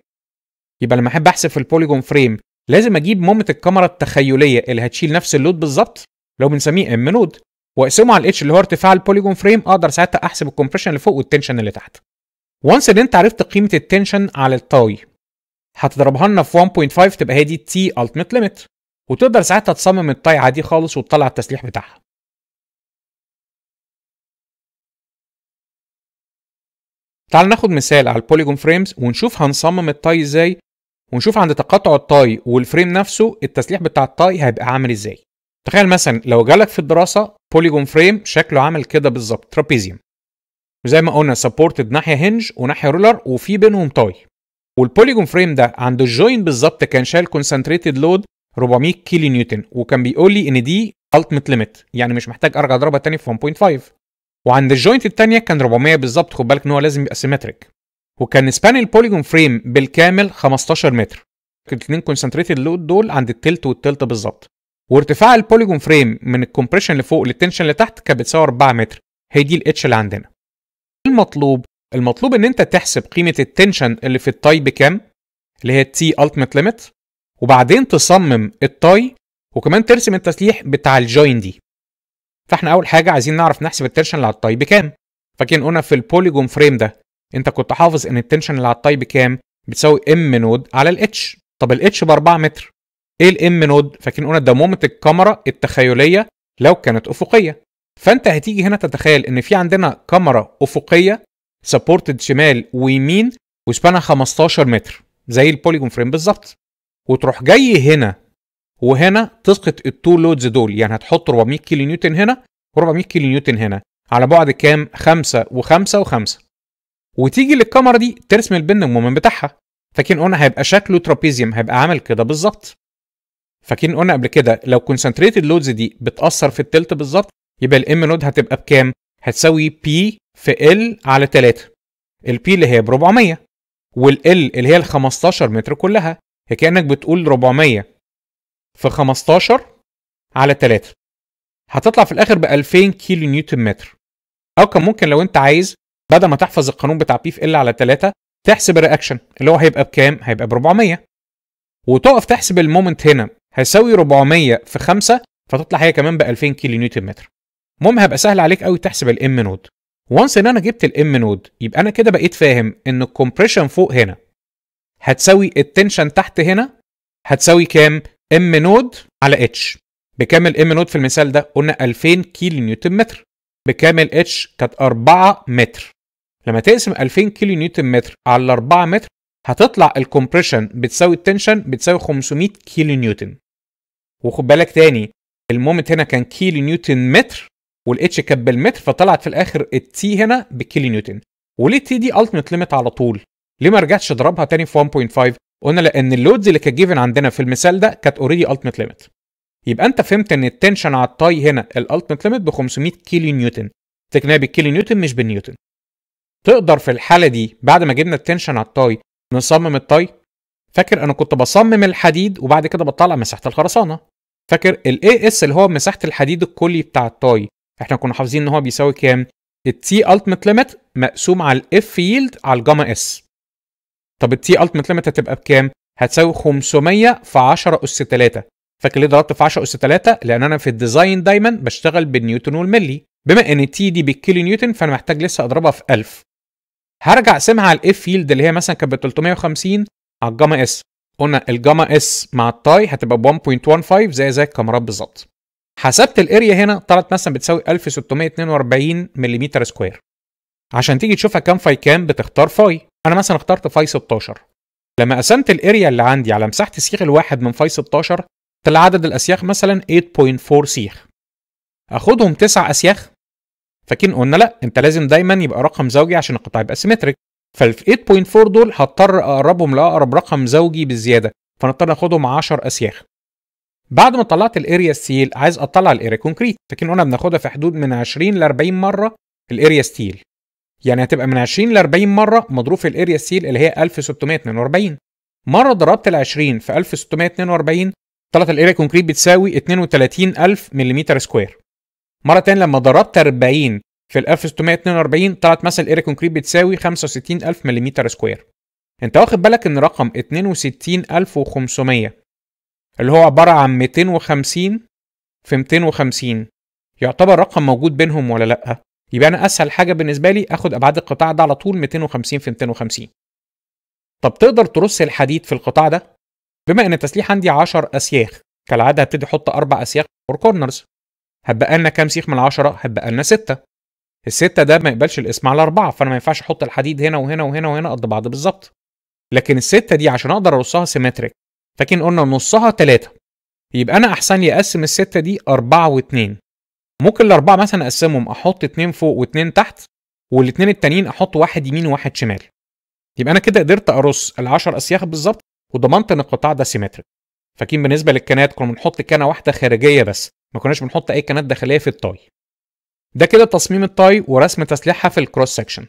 يبقى لما احب احسب في البوليجون فريم لازم اجيب مومنت الكاميرا التخيليه اللي هتشيل نفس اللود بالظبط لو بنسميه ام نود واقسمه على الاتش اللي هو ارتفاع البوليجون فريم اقدر ساعتها احسب الكومبريشن اللي فوق والتنشن اللي تحت وانس ان انت عرفت قيمه التنشن على الطاي هتضربها لنا في 1.5 تبقى هي دي تي التيميت ليميت وتقدر ساعتها تصمم الطيعه دي خالص وتطلع التسليح بتاعها تعال ناخد مثال على البوليجون فريمز ونشوف هنصمم الطاي ازاي ونشوف عند تقاطع الطاي والفريم نفسه التسليح بتاع الطاي هيبقى عامل ازاي تخيل مثلا لو جالك في الدراسه بوليجون فريم شكله عامل كده بالظبط ترابيزيوم وزي ما قلنا سبورتد ناحيه هنج وناحيه رولر وفي بينهم طاي والبوليجون فريم ده عند الجوين بالظبط كان شايل كونسنتريتد لود 400 كيلو نيوتن وكان بيقول لي ان دي التميت ليميت يعني مش محتاج ارجع اضربها تاني في 1.5 وعند الجوينت الثانيه كان 400 بالظبط خد بالك ان هو لازم يبقى سيمتريك وكان سبان البوليجون فريم بالكامل 15 متر الاثنين كونسنتريتد لود دول عند التلت والتلت بالظبط وارتفاع البوليجون فريم من الكومبريشن لفوق للتنشن لتحت كان كانت بتساوي 4 متر هي دي الاتش اللي عندنا المطلوب المطلوب ان انت تحسب قيمه التنشن اللي في التايب كام اللي هي التي التميت ليميت وبعدين تصمم التاي وكمان ترسم التسليح بتاع الجوين دي فاحنا اول حاجه عايزين نعرف نحسب التنشن اللي على التاي بكام فاكرين قلنا في البوليجون فريم ده انت كنت حافظ ان التنشن اللي على التاي بكام بتساوي ام نود على الاتش طب الاتش ب 4 متر ايه الام نود فاكرين قلنا ده مومنت الكاميرا التخيليه لو كانت افقيه فانت هتيجي هنا تتخيل ان في عندنا كاميرا افقيه سبورتد شمال ويمين وسبانها 15 متر زي البوليجون فريم بالظبط وتروح جاي هنا وهنا تسقط التو لودز دول يعني هتحط 400 كيلو نيوتن هنا و400 كيلو نيوتن هنا على بعد كام 5 و5 و5 وتيجي للكاميرا دي ترسم البند المومنت بتاعها فاكرين قلنا هيبقى شكله ترابيزيوم هيبقى عامل كده بالظبط فاكرين قلنا قبل كده لو كونسنتريتد لودز دي بتاثر في التلت بالظبط يبقى الام نود هتبقى بكام هتساوي بي في ال على 3 البي اللي هي ب 400 والال اللي هي ال 15 متر كلها هي كانك بتقول 400 في 15 على 3 هتطلع في الاخر ب 2000 كيلو نيوتن متر او كان ممكن لو انت عايز بدل ما تحفظ القانون بتاع بي في ال على 3 تحسب الرياكشن اللي هو هيبقى بكام هيبقى ب 400 وتقف تحسب المومنت هنا هيساوي 400 في 5 فتطلع هي كمان ب 2000 كيلو نيوتن متر المهم هيبقى سهل عليك قوي تحسب الام نود وانس ان انا جبت الام نود يبقى انا كده بقيت فاهم ان الكومبريشن فوق هنا هتساوي التنشن تحت هنا هتساوي كام؟ ام نود على اتش بكام الام نود في المثال ده؟ قلنا 2000 كيلو نيوتن متر بكام الاتش؟ كانت 4 متر لما تقسم 2000 كيلو نيوتن متر على 4 متر هتطلع الكومبريشن بتساوي التنشن بتساوي 500 كيلو نيوتن وخد بالك تاني المومنت هنا كان كيلو نيوتن متر والاتش كان بالمتر فطلعت في الاخر التي هنا بكيلو نيوتن وليه التي دي التيميت ليميت على طول ليه ما رجعتش اضربها تاني في 1.5 قلنا لان اللودز اللي كانت جيفن عندنا في المثال ده كانت اوريدي التيميت ليميت يبقى انت فهمت ان التنشن على الطاي هنا الالتيميت ليميت ب 500 كيلو نيوتن تكناها بالكيلو نيوتن مش بالنيوتن تقدر في الحاله دي بعد ما جبنا التنشن على الطاي نصمم الطاي فاكر انا كنت بصمم الحديد وبعد كده بطلع مساحه الخرسانه فاكر الاي اس اللي هو مساحه الحديد الكلي بتاع الطاي احنا كنا حافظين ان هو بيساوي كام التي التيميت ليميت مقسوم على الاف يلد على الجاما اس طب التي التيمت ليمت هتبقى بكام؟ هتساوي 500 في 10 اس 3 فاكر ليه ضربت في 10 اس 3 لان انا في الديزاين دايما بشتغل بالنيوتن والملي بما ان تي دي بالكيلو نيوتن فانا محتاج لسه اضربها في 1000 هرجع اقسمها على الاف فيلد اللي هي مثلا كانت ب 350 على الجاما اس قلنا الجاما اس مع التاي هتبقى ب 1.15 زي زي الكاميرات بالظبط حسبت الاريا هنا طلعت مثلا بتساوي 1642 ملم سكوير عشان تيجي تشوفها كام فاي كام بتختار فاي انا مثلا اخترت فاي 16 لما قسمت الاريا اللي عندي على مساحه السيخ الواحد من فاي 16 طلع عدد الاسياخ مثلا 8.4 سيخ اخدهم 9 اسياخ فاكرين قلنا لا انت لازم دايما يبقى رقم زوجي عشان القطاع يبقى سيمتريك فال 8.4 دول هضطر اقربهم لاقرب رقم زوجي بالزياده فنضطر اخدهم 10 اسياخ بعد ما طلعت الاريا ستيل عايز اطلع الاريا كونكريت فاكرين قلنا بناخدها في حدود من 20 ل 40 مره الاريا ستيل يعني هتبقى من 20 ل 40 مره مضروب في الاريا سيل اللي هي 1642 مره ضربت ال 20 في 1642 طلعت الاريا كونكريت بتساوي 32000 ملم سكوير مره تانية لما ضربت 40 في ال 1642 طلعت مثلا الاريا كونكريت بتساوي 65000 ملم سكوير انت واخد بالك ان رقم 62500 اللي هو عباره عن 250 في 250 يعتبر رقم موجود بينهم ولا لا يبقى انا اسهل حاجه بالنسبه لي اخد ابعاد القطاع ده على طول 250 في 250 طب تقدر ترص الحديد في القطاع ده بما ان التسليح عندي 10 اسياخ كالعاده هبتدي احط اربع اسياخ فور كورنرز هتبقى لنا كام سيخ من 10 هتبقى لنا 6 الستة ده ما يقبلش الاسم على أربعة فأنا ما ينفعش أحط الحديد هنا وهنا وهنا وهنا قد بعض بالظبط. لكن الستة دي عشان أقدر أرصها سيمتريك فاكرين قلنا نصها تلاتة يبقى أنا أحسن لي أقسم الستة دي أربعة واتنين ممكن الاربعه مثلا اقسمهم احط اتنين فوق واتنين تحت والاتنين التانيين احط واحد يمين وواحد شمال يبقى انا كده قدرت ارص ال10 اسياخ بالظبط وضمنت ان القطاع ده سيمتريك فاكرين بالنسبه للكنات كنا بنحط كنه واحده خارجيه بس ما كناش بنحط اي كنات داخليه في الطاي ده كده تصميم الطاي ورسم تسليحها في الكروس سكشن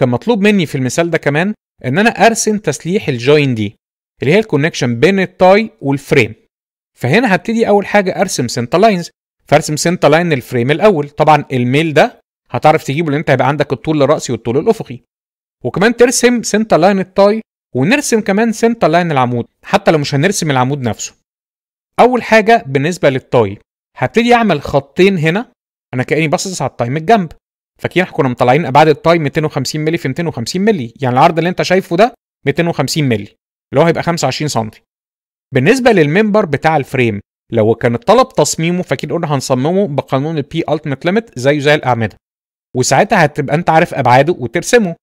كان مطلوب مني في المثال ده كمان ان انا ارسم تسليح الجوين دي اللي هي الكونكشن بين الطاي والفريم فهنا هبتدي اول حاجه ارسم سنتر لاينز فارسم سنتر لاين الفريم الاول طبعا الميل ده هتعرف تجيبه لان انت هيبقى عندك الطول الراسي والطول الافقي وكمان ترسم سنتر لاين التاي ونرسم كمان سنتر لاين العمود حتى لو مش هنرسم العمود نفسه اول حاجه بالنسبه للتاي هبتدي اعمل خطين هنا انا كاني باصص على التاي من الجنب فاكرين احنا كنا مطلعين ابعاد التاي 250 مللي في 250 مللي يعني العرض اللي انت شايفه ده 250 مللي اللي هو هيبقى 25 سم بالنسبه للممبر بتاع الفريم لو كان الطلب تصميمه فاكيد قلنا هنصممه بقانون البي التيمت ليميت زيه زي الاعمده وساعتها هتبقى انت عارف ابعاده وترسمه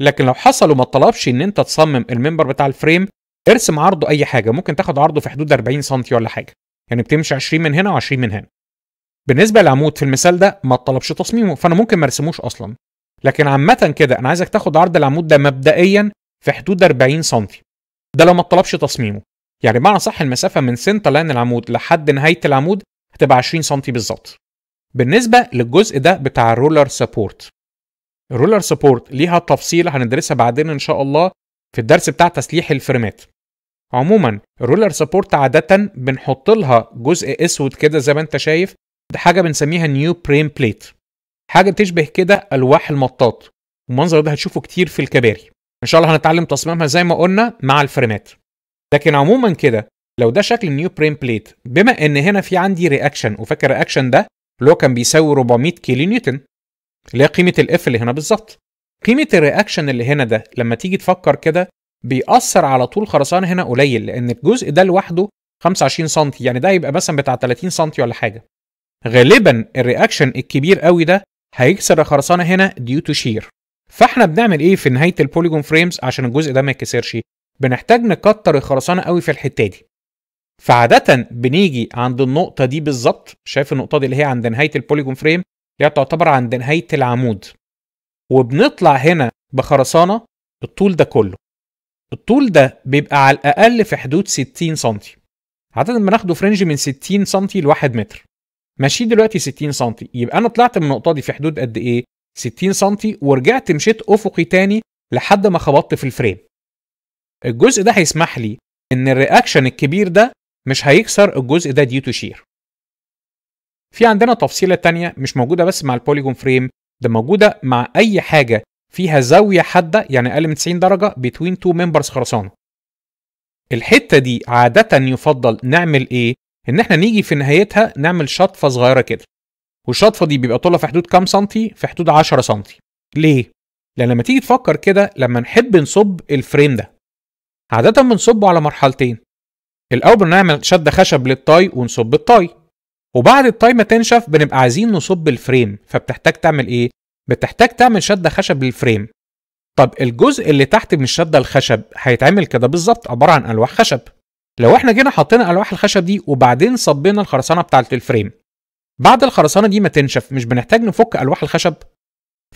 لكن لو حصل وما طلبش ان انت تصمم الممبر بتاع الفريم ارسم عرضه اي حاجه ممكن تاخد عرضه في حدود 40 سم ولا حاجه يعني بتمشي 20 من هنا و20 من هنا بالنسبه للعمود في المثال ده ما طلبش تصميمه فانا ممكن ما ارسموش اصلا لكن عامه كده انا عايزك تاخد عرض العمود ده مبدئيا في حدود 40 سم ده لو ما طلبش تصميمه يعني بمعنى صح المسافه من لاين العمود لحد نهايه العمود هتبقى 20 سم بالظبط بالنسبه للجزء ده بتاع الرولر سبورت الرولر سبورت ليها تفصيل هندرسها بعدين ان شاء الله في الدرس بتاع تسليح الفريمات عموما الرولر سبورت عاده بنحط لها جزء اسود كده زي ما انت شايف ده حاجه بنسميها نيو بريم بليت حاجه بتشبه كده الواح المطاط المنظر ده هتشوفه كتير في الكباري ان شاء الله هنتعلم تصميمها زي ما قلنا مع الفريمات لكن عموما كده لو ده شكل النيو بريم بليت بما ان هنا في عندي رياكشن وفاكر الرياكشن ده اللي هو كان بيساوي 400 كيلو نيوتن اللي هي قيمه الاف اللي هنا بالظبط قيمه الرياكشن اللي هنا ده لما تيجي تفكر كده بيأثر على طول خرسانه هنا قليل لان الجزء ده لوحده 25 سم يعني ده هيبقى مثلا بتاع 30 سم ولا حاجه غالبا الرياكشن الكبير قوي ده هيكسر الخرسانه هنا ديو تو شير فاحنا بنعمل ايه في نهايه البوليجون فريمز عشان الجزء ده ما يتكسرش بنحتاج نكتر الخرسانه قوي في الحته دي فعاده بنيجي عند النقطه دي بالظبط شايف النقطه دي اللي هي عند نهايه البوليجون فريم اللي هي تعتبر عند نهايه العمود وبنطلع هنا بخرسانه الطول ده كله الطول ده بيبقى على الاقل في حدود 60 سم عاده بناخده في رينج من 60 سم ل 1 متر ماشي دلوقتي 60 سم يبقى انا طلعت من النقطه دي في حدود قد ايه 60 سم ورجعت مشيت افقي تاني لحد ما خبطت في الفريم الجزء ده هيسمح لي ان الرياكشن الكبير ده مش هيكسر الجزء ده ديو تو شير في عندنا تفصيله تانية مش موجوده بس مع البوليجون فريم ده موجوده مع اي حاجه فيها زاويه حاده يعني اقل من 90 درجه بين تو ممبرز خرسانه الحته دي عاده يفضل نعمل ايه ان احنا نيجي في نهايتها نعمل شطفه صغيره كده والشطفه دي بيبقى طولها في حدود كام سنتي في حدود 10 سنتي ليه لان لما تيجي تفكر كده لما نحب نصب الفريم ده عادة بنصبه على مرحلتين الأول بنعمل شد خشب للطاي ونصب الطاي وبعد الطاي ما تنشف بنبقى عايزين نصب الفريم فبتحتاج تعمل إيه؟ بتحتاج تعمل شد خشب للفريم طب الجزء اللي تحت من الشدة الخشب هيتعمل كده بالظبط عبارة عن ألواح خشب لو احنا جينا حطينا ألواح الخشب دي وبعدين صبينا الخرسانة بتاعة الفريم بعد الخرسانة دي ما تنشف مش بنحتاج نفك ألواح الخشب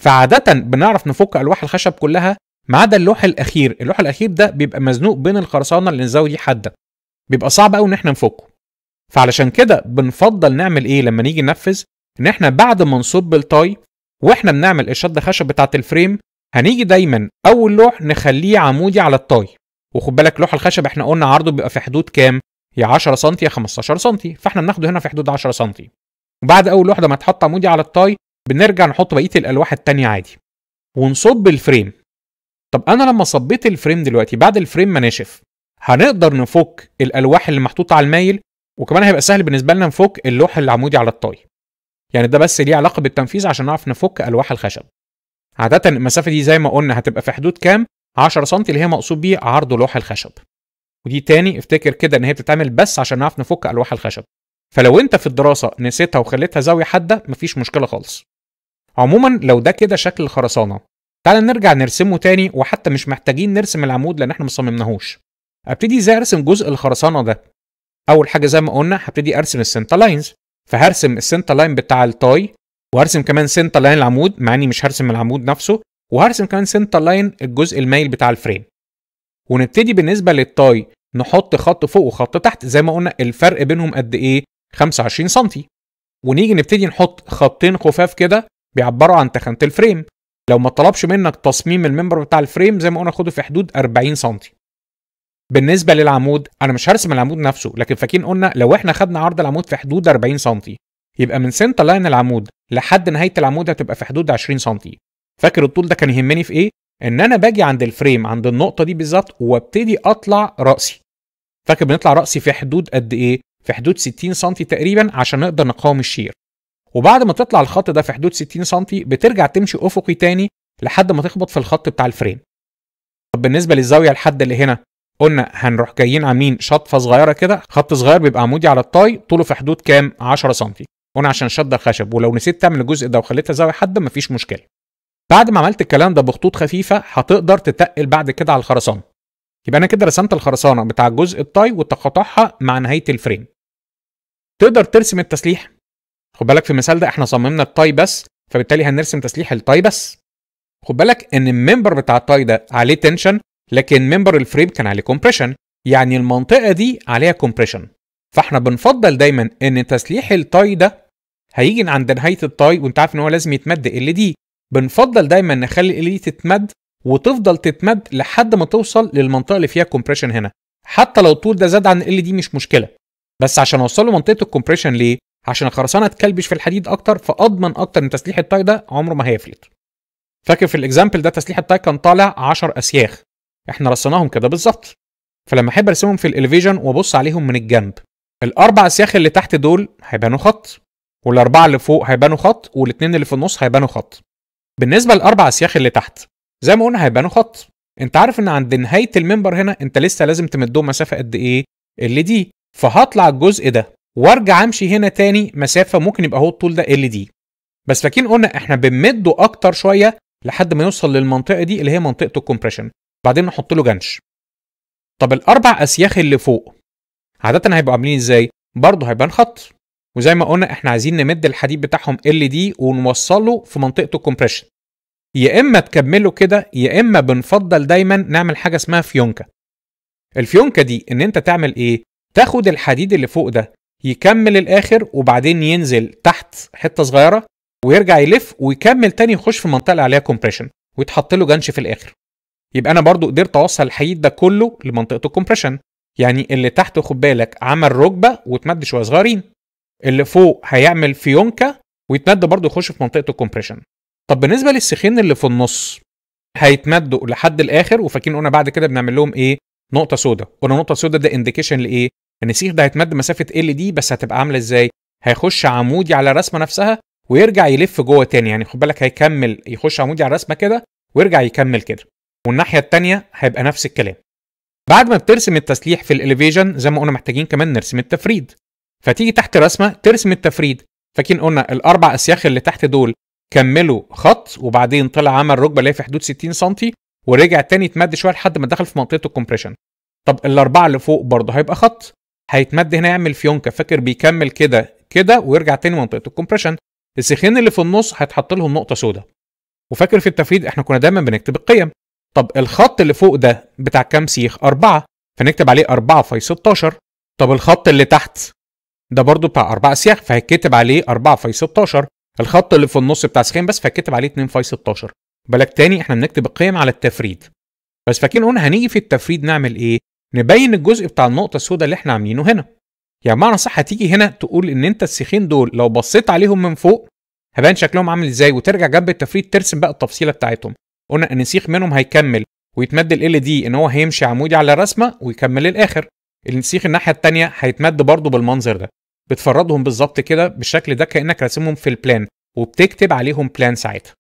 فعادة بنعرف نفك ألواح الخشب كلها ما عدا اللوح الاخير اللوح الاخير ده بيبقى مزنوق بين الخرسانه اللي الزاويه دي حاده بيبقى صعب قوي ان احنا نفكه فعلشان كده بنفضل نعمل ايه لما نيجي ننفذ ان احنا بعد ما نصب التاي واحنا بنعمل الشد خشب بتاعه الفريم هنيجي دايما اول لوح نخليه عمودي على التاي وخد بالك لوح الخشب احنا قلنا عرضه بيبقى في حدود كام يا 10 سم يا 15 سم فاحنا بناخده هنا في حدود 10 سم وبعد اول لوحه ما تحط عمودي على التاي بنرجع نحط بقيه الالواح التانية عادي ونصب الفريم طب انا لما صبيت الفريم دلوقتي بعد الفريم ما ناشف هنقدر نفك الالواح اللي محطوطه على المايل وكمان هيبقى سهل بالنسبه لنا نفك اللوح العمودي على الطاي يعني ده بس ليه علاقه بالتنفيذ عشان نعرف نفك الواح الخشب عاده المسافه دي زي ما قلنا هتبقى في حدود كام 10 سم اللي هي مقصود بيه عرض لوح الخشب ودي تاني افتكر كده ان هي بتتعمل بس عشان نعرف نفك الواح الخشب فلو انت في الدراسه نسيتها وخليتها زاويه حاده مفيش مشكله خالص عموما لو ده كده شكل الخرسانه تعال نرجع نرسمه تاني وحتى مش محتاجين نرسم العمود لان احنا ما صممناهوش ابتدي ازاي ارسم جزء الخرسانه ده اول حاجه زي ما قلنا هبتدي ارسم السنتا لاينز فهرسم السنتا لاين بتاع التاي وهرسم كمان سنتا لاين العمود مع اني مش هرسم العمود نفسه وهرسم كمان سنتا لاين الجزء المايل بتاع الفريم ونبتدي بالنسبه للتاي نحط خط فوق وخط تحت زي ما قلنا الفرق بينهم قد ايه 25 سم ونيجي نبتدي نحط خطين خفاف كده بيعبروا عن تخانه الفريم لو ما طلبش منك تصميم الممبر بتاع الفريم زي ما قلنا خده في حدود 40 سم بالنسبه للعمود انا مش هرسم العمود نفسه لكن فاكرين قلنا لو احنا خدنا عرض العمود في حدود 40 سم يبقى من سنتر لاين العمود لحد نهايه العمود هتبقى في حدود 20 سم فاكر الطول ده كان يهمني في ايه ان انا باجي عند الفريم عند النقطه دي بالظبط وابتدي اطلع راسي فاكر بنطلع راسي في حدود قد ايه في حدود 60 سم تقريبا عشان نقدر نقاوم الشير وبعد ما تطلع الخط ده في حدود 60 سم بترجع تمشي افقي تاني لحد ما تخبط في الخط بتاع الفريم طب بالنسبه للزاويه الحاده اللي هنا قلنا هنروح جايين عاملين شطفه صغيره كده خط صغير بيبقى عمودي على الطاي طوله في حدود كام 10 سم قلنا عشان شد الخشب ولو نسيت تعمل الجزء ده وخليتها زاويه حاده مفيش مشكله بعد ما عملت الكلام ده بخطوط خفيفه هتقدر تتقل بعد كده على الخرسانه يبقى انا كده رسمت الخرسانه بتاع جزء الطاي وتقاطعها مع نهايه الفريم تقدر ترسم التسليح خد بالك في المثال ده احنا صممنا التاي بس فبالتالي هنرسم تسليح التاي بس خد بالك ان الممبر بتاع التاي ده عليه تنشن لكن ممبر الفريم كان عليه كومبريشن يعني المنطقه دي عليها كومبريشن فاحنا بنفضل دايما ان تسليح التاي ده هيجي عند نهايه التاي وانت عارف ان هو لازم يتمد ال دي بنفضل دايما نخلي ال دي تتمد وتفضل تتمد لحد ما توصل للمنطقه اللي فيها كومبريشن هنا حتى لو الطول ده زاد عن ال دي مش مشكله بس عشان اوصل له منطقه الكومبريشن ليه عشان الخرسانه تكلبش في الحديد اكتر فاضمن اكتر ان تسليح التاي ده عمره ما هيفلت فاكر في الاكزامبل ده تسليح التاي كان طالع 10 اسياخ احنا رصيناهم كده بالظبط فلما احب ارسمهم في الاليفيجن وابص عليهم من الجنب الاربع اسياخ اللي تحت دول هيبانوا خط والاربعه اللي فوق هيبانوا خط والاثنين اللي في النص هيبانوا خط بالنسبه للاربع اسياخ اللي تحت زي ما قلنا هيبانوا خط انت عارف ان عند نهايه المنبر هنا انت لسه لازم تمدهم مسافه قد ايه اللي دي فهطلع الجزء ده وارجع امشي هنا تاني مسافه ممكن يبقى هو الطول ده ال دي بس فاكرين قلنا احنا بنمده اكتر شويه لحد ما يوصل للمنطقه دي اللي هي منطقه الكومبريشن بعدين نحط له جنش طب الاربع اسياخ اللي فوق عاده هيبقوا عاملين ازاي برضه هيبقى خط وزي ما قلنا احنا عايزين نمد الحديد بتاعهم ال دي ونوصله في منطقه الكومبريشن يا اما تكمله كده يا اما بنفضل دايما نعمل حاجه اسمها فيونكه الفيونكه دي ان انت تعمل ايه تاخد الحديد اللي فوق ده يكمل الاخر وبعدين ينزل تحت حته صغيره ويرجع يلف ويكمل تاني يخش في المنطقه اللي عليها كومبريشن ويتحط له جنش في الاخر يبقى انا برضو قدرت اوصل الحديد ده كله لمنطقه الكومبريشن يعني اللي تحت خد بالك عمل ركبه واتمد شويه صغيرين اللي فوق هيعمل فيونكه ويتمد برضو يخش في منطقه الكومبريشن طب بالنسبه للسخين اللي في النص هيتمدوا لحد الاخر وفاكرين قلنا بعد كده بنعمل لهم ايه نقطه سوداء قلنا نقطه سوداء ده انديكيشن لايه النسيخ ده هيتمد مسافه ال دي بس هتبقى عامله ازاي هيخش عمودي على الرسمه نفسها ويرجع يلف جوه تاني يعني خد بالك هيكمل يخش عمودي على الرسمه كده ويرجع يكمل كده والناحيه الثانيه هيبقى نفس الكلام بعد ما بترسم التسليح في الاليفيجن زي ما قلنا محتاجين كمان نرسم التفريد فتيجي تحت رسمه ترسم التفريد فاكرين قلنا الاربع اسياخ اللي تحت دول كملوا خط وبعدين طلع عمل ركبه اللي هي في حدود 60 سم ورجع تاني اتمد شويه لحد ما دخل في منطقه الكومبريشن طب الاربعه اللي فوق برضه هيبقى خط هيتمد هنا يعمل فيونكه فاكر بيكمل كده كده ويرجع تاني منطقه الكومبريشن السيخين اللي في النص هيتحط لهم نقطه سوداء وفاكر في التفريد احنا كنا دايما بنكتب القيم طب الخط اللي فوق ده بتاع كام سيخ أربعة فنكتب عليه 4 في 16 طب الخط اللي تحت ده برضو بتاع أربعة سياخ فهيتكتب عليه 4 في 16 الخط اللي في النص بتاع سيخين بس فهيتكتب عليه 2 في 16 بالك تاني احنا بنكتب القيم على التفريد بس فاكرين قلنا هنيجي في التفريد نعمل ايه نبين الجزء بتاع النقطه السوداء اللي احنا عاملينه هنا يعني معنى صح هتيجي هنا تقول ان انت السيخين دول لو بصيت عليهم من فوق هبان شكلهم عامل ازاي وترجع جنب التفريط ترسم بقى التفصيله بتاعتهم قلنا ان سيخ منهم هيكمل ويتمد ال دي ان هو هيمشي عمودي على الرسمه ويكمل للآخر السيخ الناحيه الثانيه هيتمد برضه بالمنظر ده بتفردهم بالظبط كده بالشكل ده كانك راسمهم في البلان وبتكتب عليهم بلان ساعتها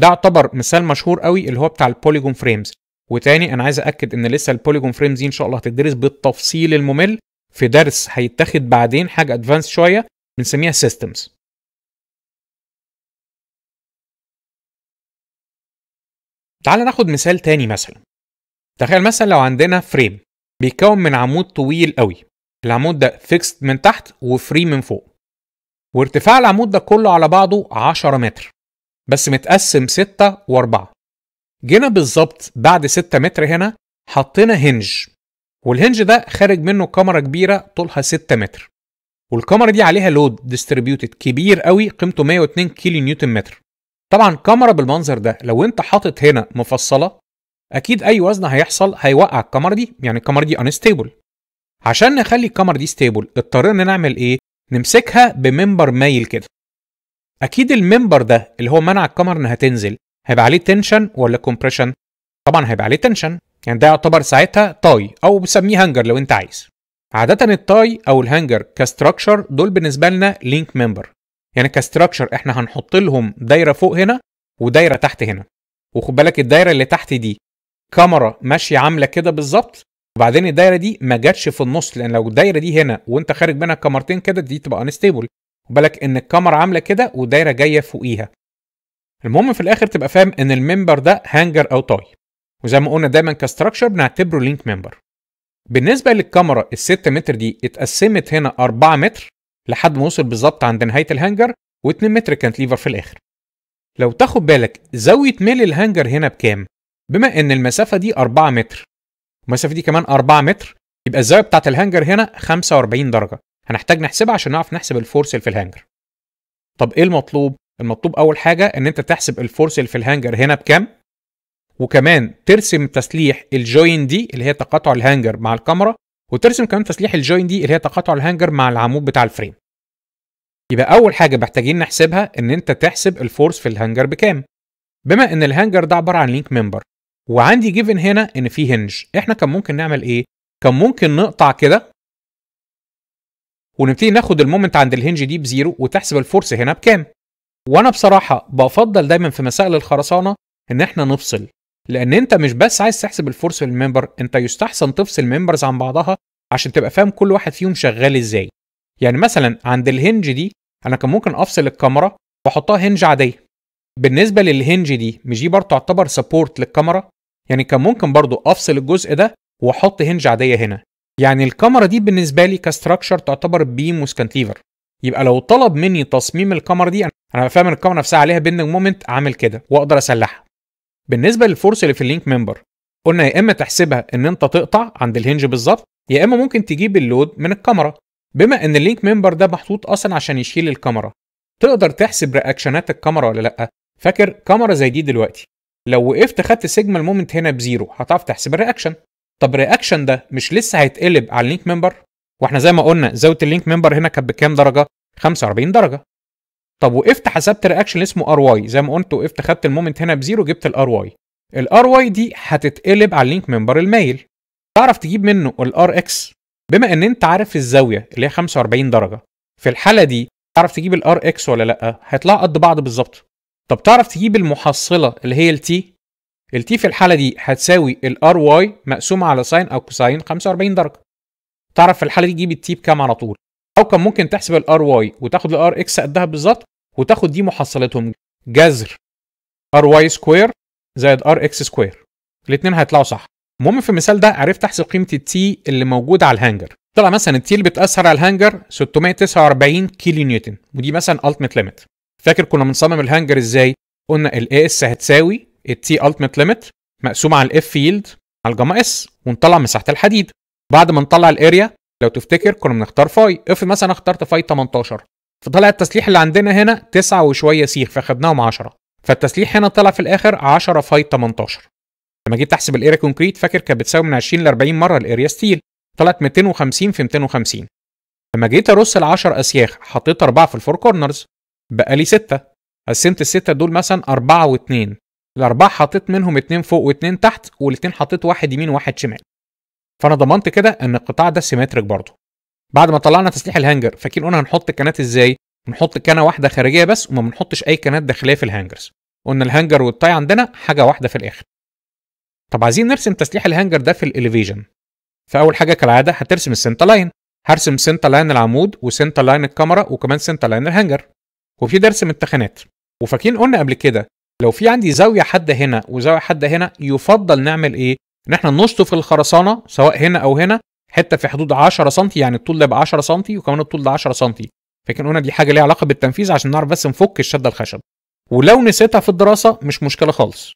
ده يعتبر مثال مشهور قوي اللي هو بتاع البوليجون فريمز وتاني انا عايز اكد ان لسه البوليجون فريم دي ان شاء الله هتدرس بالتفصيل الممل في درس هيتاخد بعدين حاجه ادفانس شويه بنسميها سيستمز تعال ناخد مثال تاني مثلا تخيل مثلا لو عندنا فريم بيتكون من عمود طويل قوي العمود ده فيكست من تحت وفري من فوق وارتفاع العمود ده كله على بعضه 10 متر بس متقسم 6 و4 جينا بالظبط بعد 6 متر هنا حطينا هنج والهنج ده خارج منه كاميرا كبيره طولها 6 متر والكاميرا دي عليها لود ديستريبيوتد كبير قوي قيمته 102 كيلو نيوتن متر طبعا كاميرا بالمنظر ده لو انت حاطط هنا مفصله اكيد اي وزن هيحصل هيوقع الكاميرا دي يعني الكاميرا دي انستيبل عشان نخلي الكاميرا دي ستيبل اضطرينا نعمل ايه نمسكها بمنبر مايل كده اكيد المنبر ده اللي هو منع الكاميرا انها تنزل هيبقى عليه تنشن ولا كومبريشن طبعا هيبقى عليه تنشن يعني ده يعتبر ساعتها تاي او بسميه هانجر لو انت عايز عادة التاي او الهانجر كاستراكشر دول بالنسبة لنا لينك ممبر يعني كاستراكشر احنا هنحط لهم دايرة فوق هنا ودايرة تحت هنا وخد بالك الدايرة اللي تحت دي كاميرا ماشية عاملة كده بالظبط وبعدين الدايرة دي ما جاتش في النص لان لو الدايرة دي هنا وانت خارج منها كاميرتين كده دي تبقى انستيبل وبالك ان الكاميرا عاملة كده ودايرة جاية فوقيها المهم في الاخر تبقى فاهم ان الممبر ده هانجر او تاي وزي ما قلنا دايما كاستراكشر بنعتبره لينك ممبر بالنسبه للكاميرا ال 6 متر دي اتقسمت هنا 4 متر لحد ما وصل بالظبط عند نهايه الهانجر و2 متر كانت ليفر في الاخر لو تاخد بالك زاويه ميل الهانجر هنا بكام بما ان المسافه دي 4 متر المسافه دي كمان 4 متر يبقى الزاويه بتاعه الهانجر هنا 45 درجه هنحتاج نحسبها عشان نعرف نحسب الفورس اللي في الهانجر طب ايه المطلوب المطلوب اول حاجه ان انت تحسب الفورس اللي في الهانجر هنا بكام وكمان ترسم تسليح الجوين دي اللي هي تقاطع الهانجر مع الكاميرا وترسم كمان تسليح الجوين دي اللي هي تقاطع الهانجر مع العمود بتاع الفريم يبقى اول حاجه محتاجين نحسبها ان انت تحسب الفورس في الهانجر بكام بما ان الهانجر ده عباره عن لينك ممبر وعندي جيفن هنا ان في هنج احنا كان ممكن نعمل ايه كان ممكن نقطع كده ونبتدي ناخد المومنت عند الهنج دي بزيرو وتحسب الفورس هنا بكام وانا بصراحه بفضل دايما في مسائل الخرسانه ان احنا نفصل لان انت مش بس عايز تحسب الفورس في الممبر انت يستحسن تفصل ممبرز عن بعضها عشان تبقى فاهم كل واحد فيهم شغال ازاي يعني مثلا عند الهنج دي انا كان ممكن افصل الكاميرا واحطها هنج عاديه بالنسبه للهنج دي مش دي برضه تعتبر سبورت للكاميرا يعني كان ممكن برضه افصل الجزء ده واحط هنج عاديه هنا يعني الكاميرا دي بالنسبه لي كاستراكشر تعتبر بيم وسكانتليفر يبقى لو طلب مني تصميم الكاميرا دي انا فاهم ان الكاميرا نفسها عليها بيندنج مومنت اعمل كده واقدر اسلحها بالنسبه للفورس اللي في اللينك ممبر قلنا يا اما تحسبها ان انت تقطع عند الهنج بالظبط يا اما ممكن تجيب اللود من الكاميرا بما ان اللينك ممبر ده محطوط اصلا عشان يشيل الكاميرا تقدر تحسب رياكشنات الكاميرا ولا لا فاكر كاميرا زي دي دلوقتي لو وقفت خدت سيجما المومنت هنا بزيرو هتعرف تحسب الرياكشن طب الرياكشن ده مش لسه هيتقلب على اللينك ممبر واحنا زي ما قلنا زاويه اللينك ممبر هنا كانت بكام درجه 45 درجه طب وقفت حسبت رياكشن اسمه ار واي زي ما قلت وقفت خدت المومنت هنا بزيرو جبت الار واي الار واي دي هتتقلب على اللينك ممبر المايل تعرف تجيب منه الار اكس بما ان انت عارف الزاويه اللي هي 45 درجه في الحاله دي تعرف تجيب الار اكس ولا لا هيطلع قد بعض بالظبط طب تعرف تجيب المحصله اللي هي التي التي في الحاله دي هتساوي الار واي مقسومه على ساين او كوساين 45 درجه تعرف في الحاله دي تجيب التي بكام على طول او كان ممكن تحسب الار واي وتاخد الار اكس قدها بالظبط وتاخد دي محصلتهم جذر ار واي سكوير زائد ار اكس سكوير الاثنين هيطلعوا صح المهم في المثال ده عرفت احسب قيمه التي اللي موجوده على الهانجر طلع مثلا التي اللي بتاثر على الهانجر 649 كيلو نيوتن ودي مثلا التميت ليميت فاكر كنا بنصمم الهانجر ازاي قلنا اس هتساوي التي التميت ليميت مقسوم على الاف فيلد على الجاما اس ونطلع مساحه الحديد بعد ما نطلع الاريا لو تفتكر كنا بنختار فاي اف مثلا اخترت فاي 18 فطلع التسليح اللي عندنا هنا 9 وشويه سيخ فخدناهم 10 فالتسليح هنا طلع في الاخر 10 فاي 18 لما جيت احسب الاريا كونكريت فاكر كانت بتساوي من 20 ل 40 مره الاريا ستيل طلعت 250 في 250 لما جيت ارص ال 10 اسياخ حطيت 4 في الفور كورنرز بقى لي 6 قسمت الستة دول مثلا 4 و2 الأربعة حطيت منهم 2 فوق و2 تحت والاثنين حطيت واحد يمين وواحد شمال فانا ضمنت كده ان القطاع ده سيمتريك برضه بعد ما طلعنا تسليح الهانجر فاكرين قلنا هنحط الكنات ازاي بنحط كنه واحده خارجيه بس وما بنحطش اي كنات داخليه في الهانجرز قلنا الهانجر والطاي عندنا حاجه واحده في الاخر طب عايزين نرسم تسليح الهانجر ده في الاليفيجن فاول حاجه كالعاده هترسم السنتر لاين هرسم سنتر لاين العمود وسنتر لاين الكاميرا وكمان سنتر لاين الهانجر وفي وابتدي ارسم التخانات وفاكرين قلنا قبل كده لو في عندي زاويه حاده هنا وزاويه حاده هنا يفضل نعمل ايه ان احنا نشطف الخرسانه سواء هنا او هنا حته في حدود 10 سم يعني الطول ده يبقى 10 سم وكمان الطول ده 10 سم فكان قلنا دي حاجه ليها علاقه بالتنفيذ عشان نعرف بس نفك الشده الخشب ولو نسيتها في الدراسه مش مشكله خالص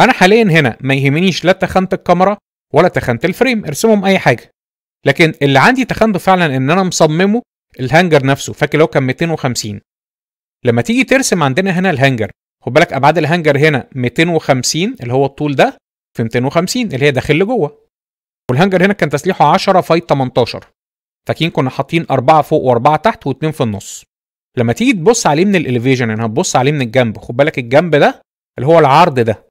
انا حاليا هنا ما يهمنيش لا تخنت الكاميرا ولا تخنت الفريم ارسمهم اي حاجه لكن اللي عندي تخنته فعلا ان انا مصممه الهانجر نفسه فاكر لو كان 250 لما تيجي ترسم عندنا هنا الهانجر خد بالك ابعاد الهانجر هنا 250 اللي هو الطول ده في 250 اللي هي داخل لجوه والهانجر هنا كان تسليحه 10 فايت 18 فاكرين كنا حاطين أربعة فوق وأربعة تحت واتنين في النص لما تيجي تبص عليه من الإليفيجن يعني هتبص عليه من الجنب خد بالك الجنب ده اللي هو العرض ده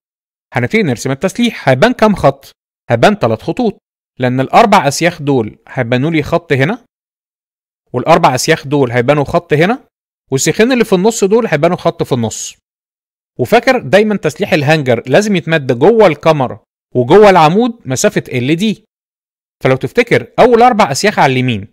هنبتدي نرسم التسليح هيبان كام خط هيبان ثلاث خطوط لأن الأربع أسياخ دول هيبانوا لي خط هنا والأربع أسياخ دول هيبانوا خط هنا والسيخين اللي في النص دول هيبانوا خط في النص وفاكر دايما تسليح الهانجر لازم يتمد جوه الكاميرا وجوه العمود مسافه ال دي فلو تفتكر اول اربع اسياخ على اليمين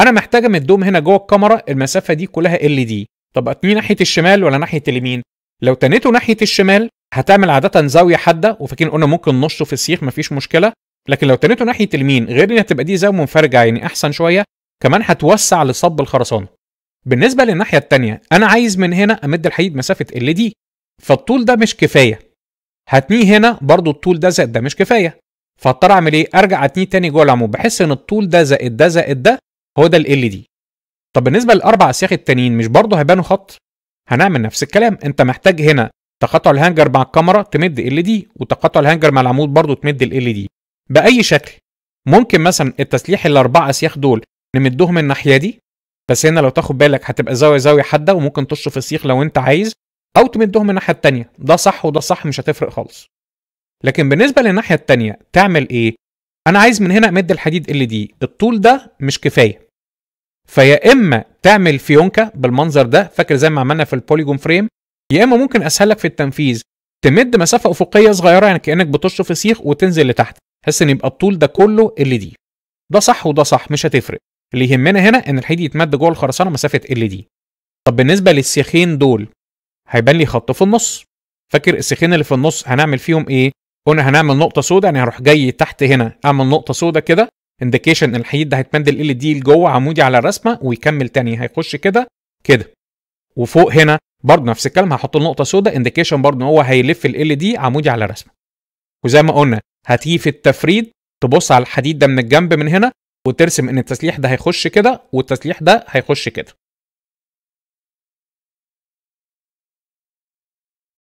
انا محتاج مدوم هنا جوه الكاميرا المسافه دي كلها ال دي طب اتني ناحيه الشمال ولا ناحيه اليمين لو تنيته ناحيه الشمال هتعمل عاده زاويه حاده وفاكرين قلنا ممكن نصه في السيخ مفيش مشكله لكن لو تنيته ناحيه اليمين غير ان هتبقى دي زاويه منفرجه يعني احسن شويه كمان هتوسع لصب الخرسانه بالنسبه للناحيه الثانيه انا عايز من هنا امد الحديد مسافه ال دي فالطول ده مش كفايه هتنيه هنا برضو الطول ده زائد ده مش كفايه فاضطر اعمل ايه ارجع اتنيه تاني جوه العمود بحس ان الطول ده زائد ده زائد ده هو ده ال دي طب بالنسبه للاربع اسياخ التانيين مش برضو هيبانوا خط هنعمل نفس الكلام انت محتاج هنا تقاطع الهانجر مع الكاميرا تمد ال دي وتقاطع الهانجر مع العمود برضو تمد ال دي باي شكل ممكن مثلا التسليح الاربع اسياخ دول نمدهم الناحيه دي بس هنا لو تاخد بالك هتبقى زاويه زاويه حاده وممكن تشطف السيخ لو انت عايز او تمدهم الناحيه التانيه ده صح وده صح مش هتفرق خالص لكن بالنسبه للناحيه التانيه تعمل ايه انا عايز من هنا امد الحديد ال دي الطول ده مش كفايه فيا اما تعمل فيونكه بالمنظر ده فاكر زي ما عملنا في البوليجون فريم يا اما ممكن اسهلك في التنفيذ تمد مسافه افقيه صغيره يعني كانك بتشطف سيخ وتنزل لتحت تحس ان يبقى الطول ده كله ال دي ده صح وده صح مش هتفرق اللي يهمنا هنا ان الحديد يتمد جوه الخرسانه مسافه ال دي طب بالنسبه للسيخين دول هيبان لي خط في النص فاكر السيخين اللي في النص هنعمل فيهم ايه قلنا هنعمل نقطه سوداء يعني هروح جاي تحت هنا اعمل نقطه سوداء كده انديكيشن الحديد ده هيتمدل ال دي لجوه عمودي على الرسمه ويكمل تاني هيخش كده كده وفوق هنا برضه نفس الكلام هحط نقطه سوداء انديكيشن برضه هو هيلف ال دي عمودي على الرسمه وزي ما قلنا هتيجي في التفريد تبص على الحديد ده من الجنب من هنا وترسم ان التسليح ده هيخش كده والتسليح ده هيخش كده